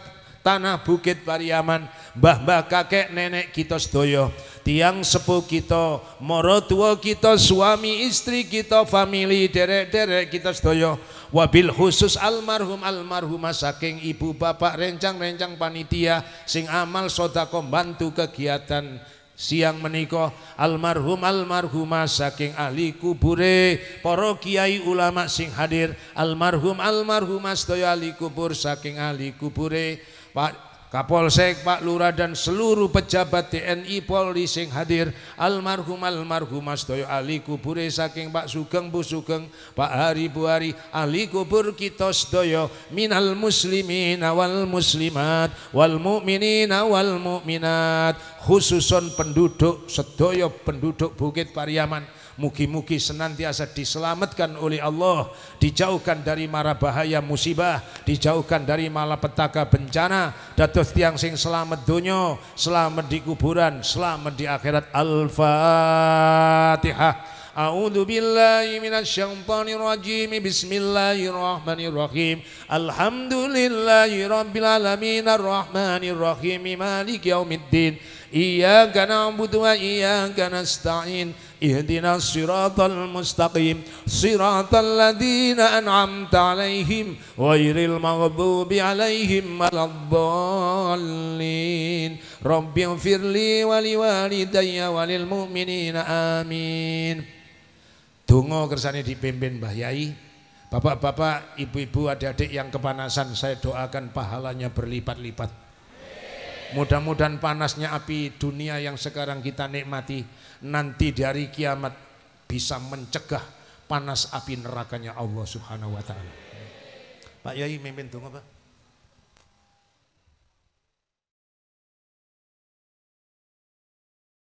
tanah bukit Pariaman mbah-mbah kakek nenek kita sedaya tiang sepuh kita moro kita suami istri kita famili derek-derek kita sedaya wabil khusus almarhum almarhumah saking ibu bapak rencang-rencang panitia sing amal sodako bantu kegiatan siang meniko, almarhum almarhumah saking ahli kubure para kiai ulama sing hadir almarhum almarhumah sedaya ahli kubur saking ahli kubure Pak Kapolsek, Pak Lura dan seluruh pejabat TNI Polri sing hadir almarhum almarhum Mas Toyo Ali kubure saking Pak Sugeng Bu Sugeng Pak Hari Bu Hari Ali kubur kita sedaya minal muslimin awal muslimat wal mu'minina wal mu'minat khususon penduduk sedoyo penduduk Bukit Pariaman Mugi-mugi senantiasa diselamatkan oleh Allah, dijauhkan dari mara bahaya musibah, dijauhkan dari malapetaka bencana, Datuk tiang sing selamat dunia, selamat di kuburan, selamat di akhirat. Al-Fatihah. أعوذ بالله من الشيطان الرجيم بسم الله الرحمن الرحيم الحمد لله رب العالمين الرحمن الرحيم مالك يوم الدين إياك نعبد وإياك نستعين اهدنا الصراط المستقيم صراط الذين أنعمت عليهم غير المغضوب عليهم ولا الضالين رب اغفر لي ولوالدي وللمؤمنين آمين Tunggu kersani dipimpin Mbah Yai Bapak-bapak, ibu-ibu, adik-adik yang kepanasan saya doakan pahalanya berlipat-lipat Mudah-mudahan panasnya api dunia yang sekarang kita nikmati nanti dari kiamat bisa mencegah panas api nerakanya Allah Subhanahu wa taala. Pak Yai mimpin dong, Pak.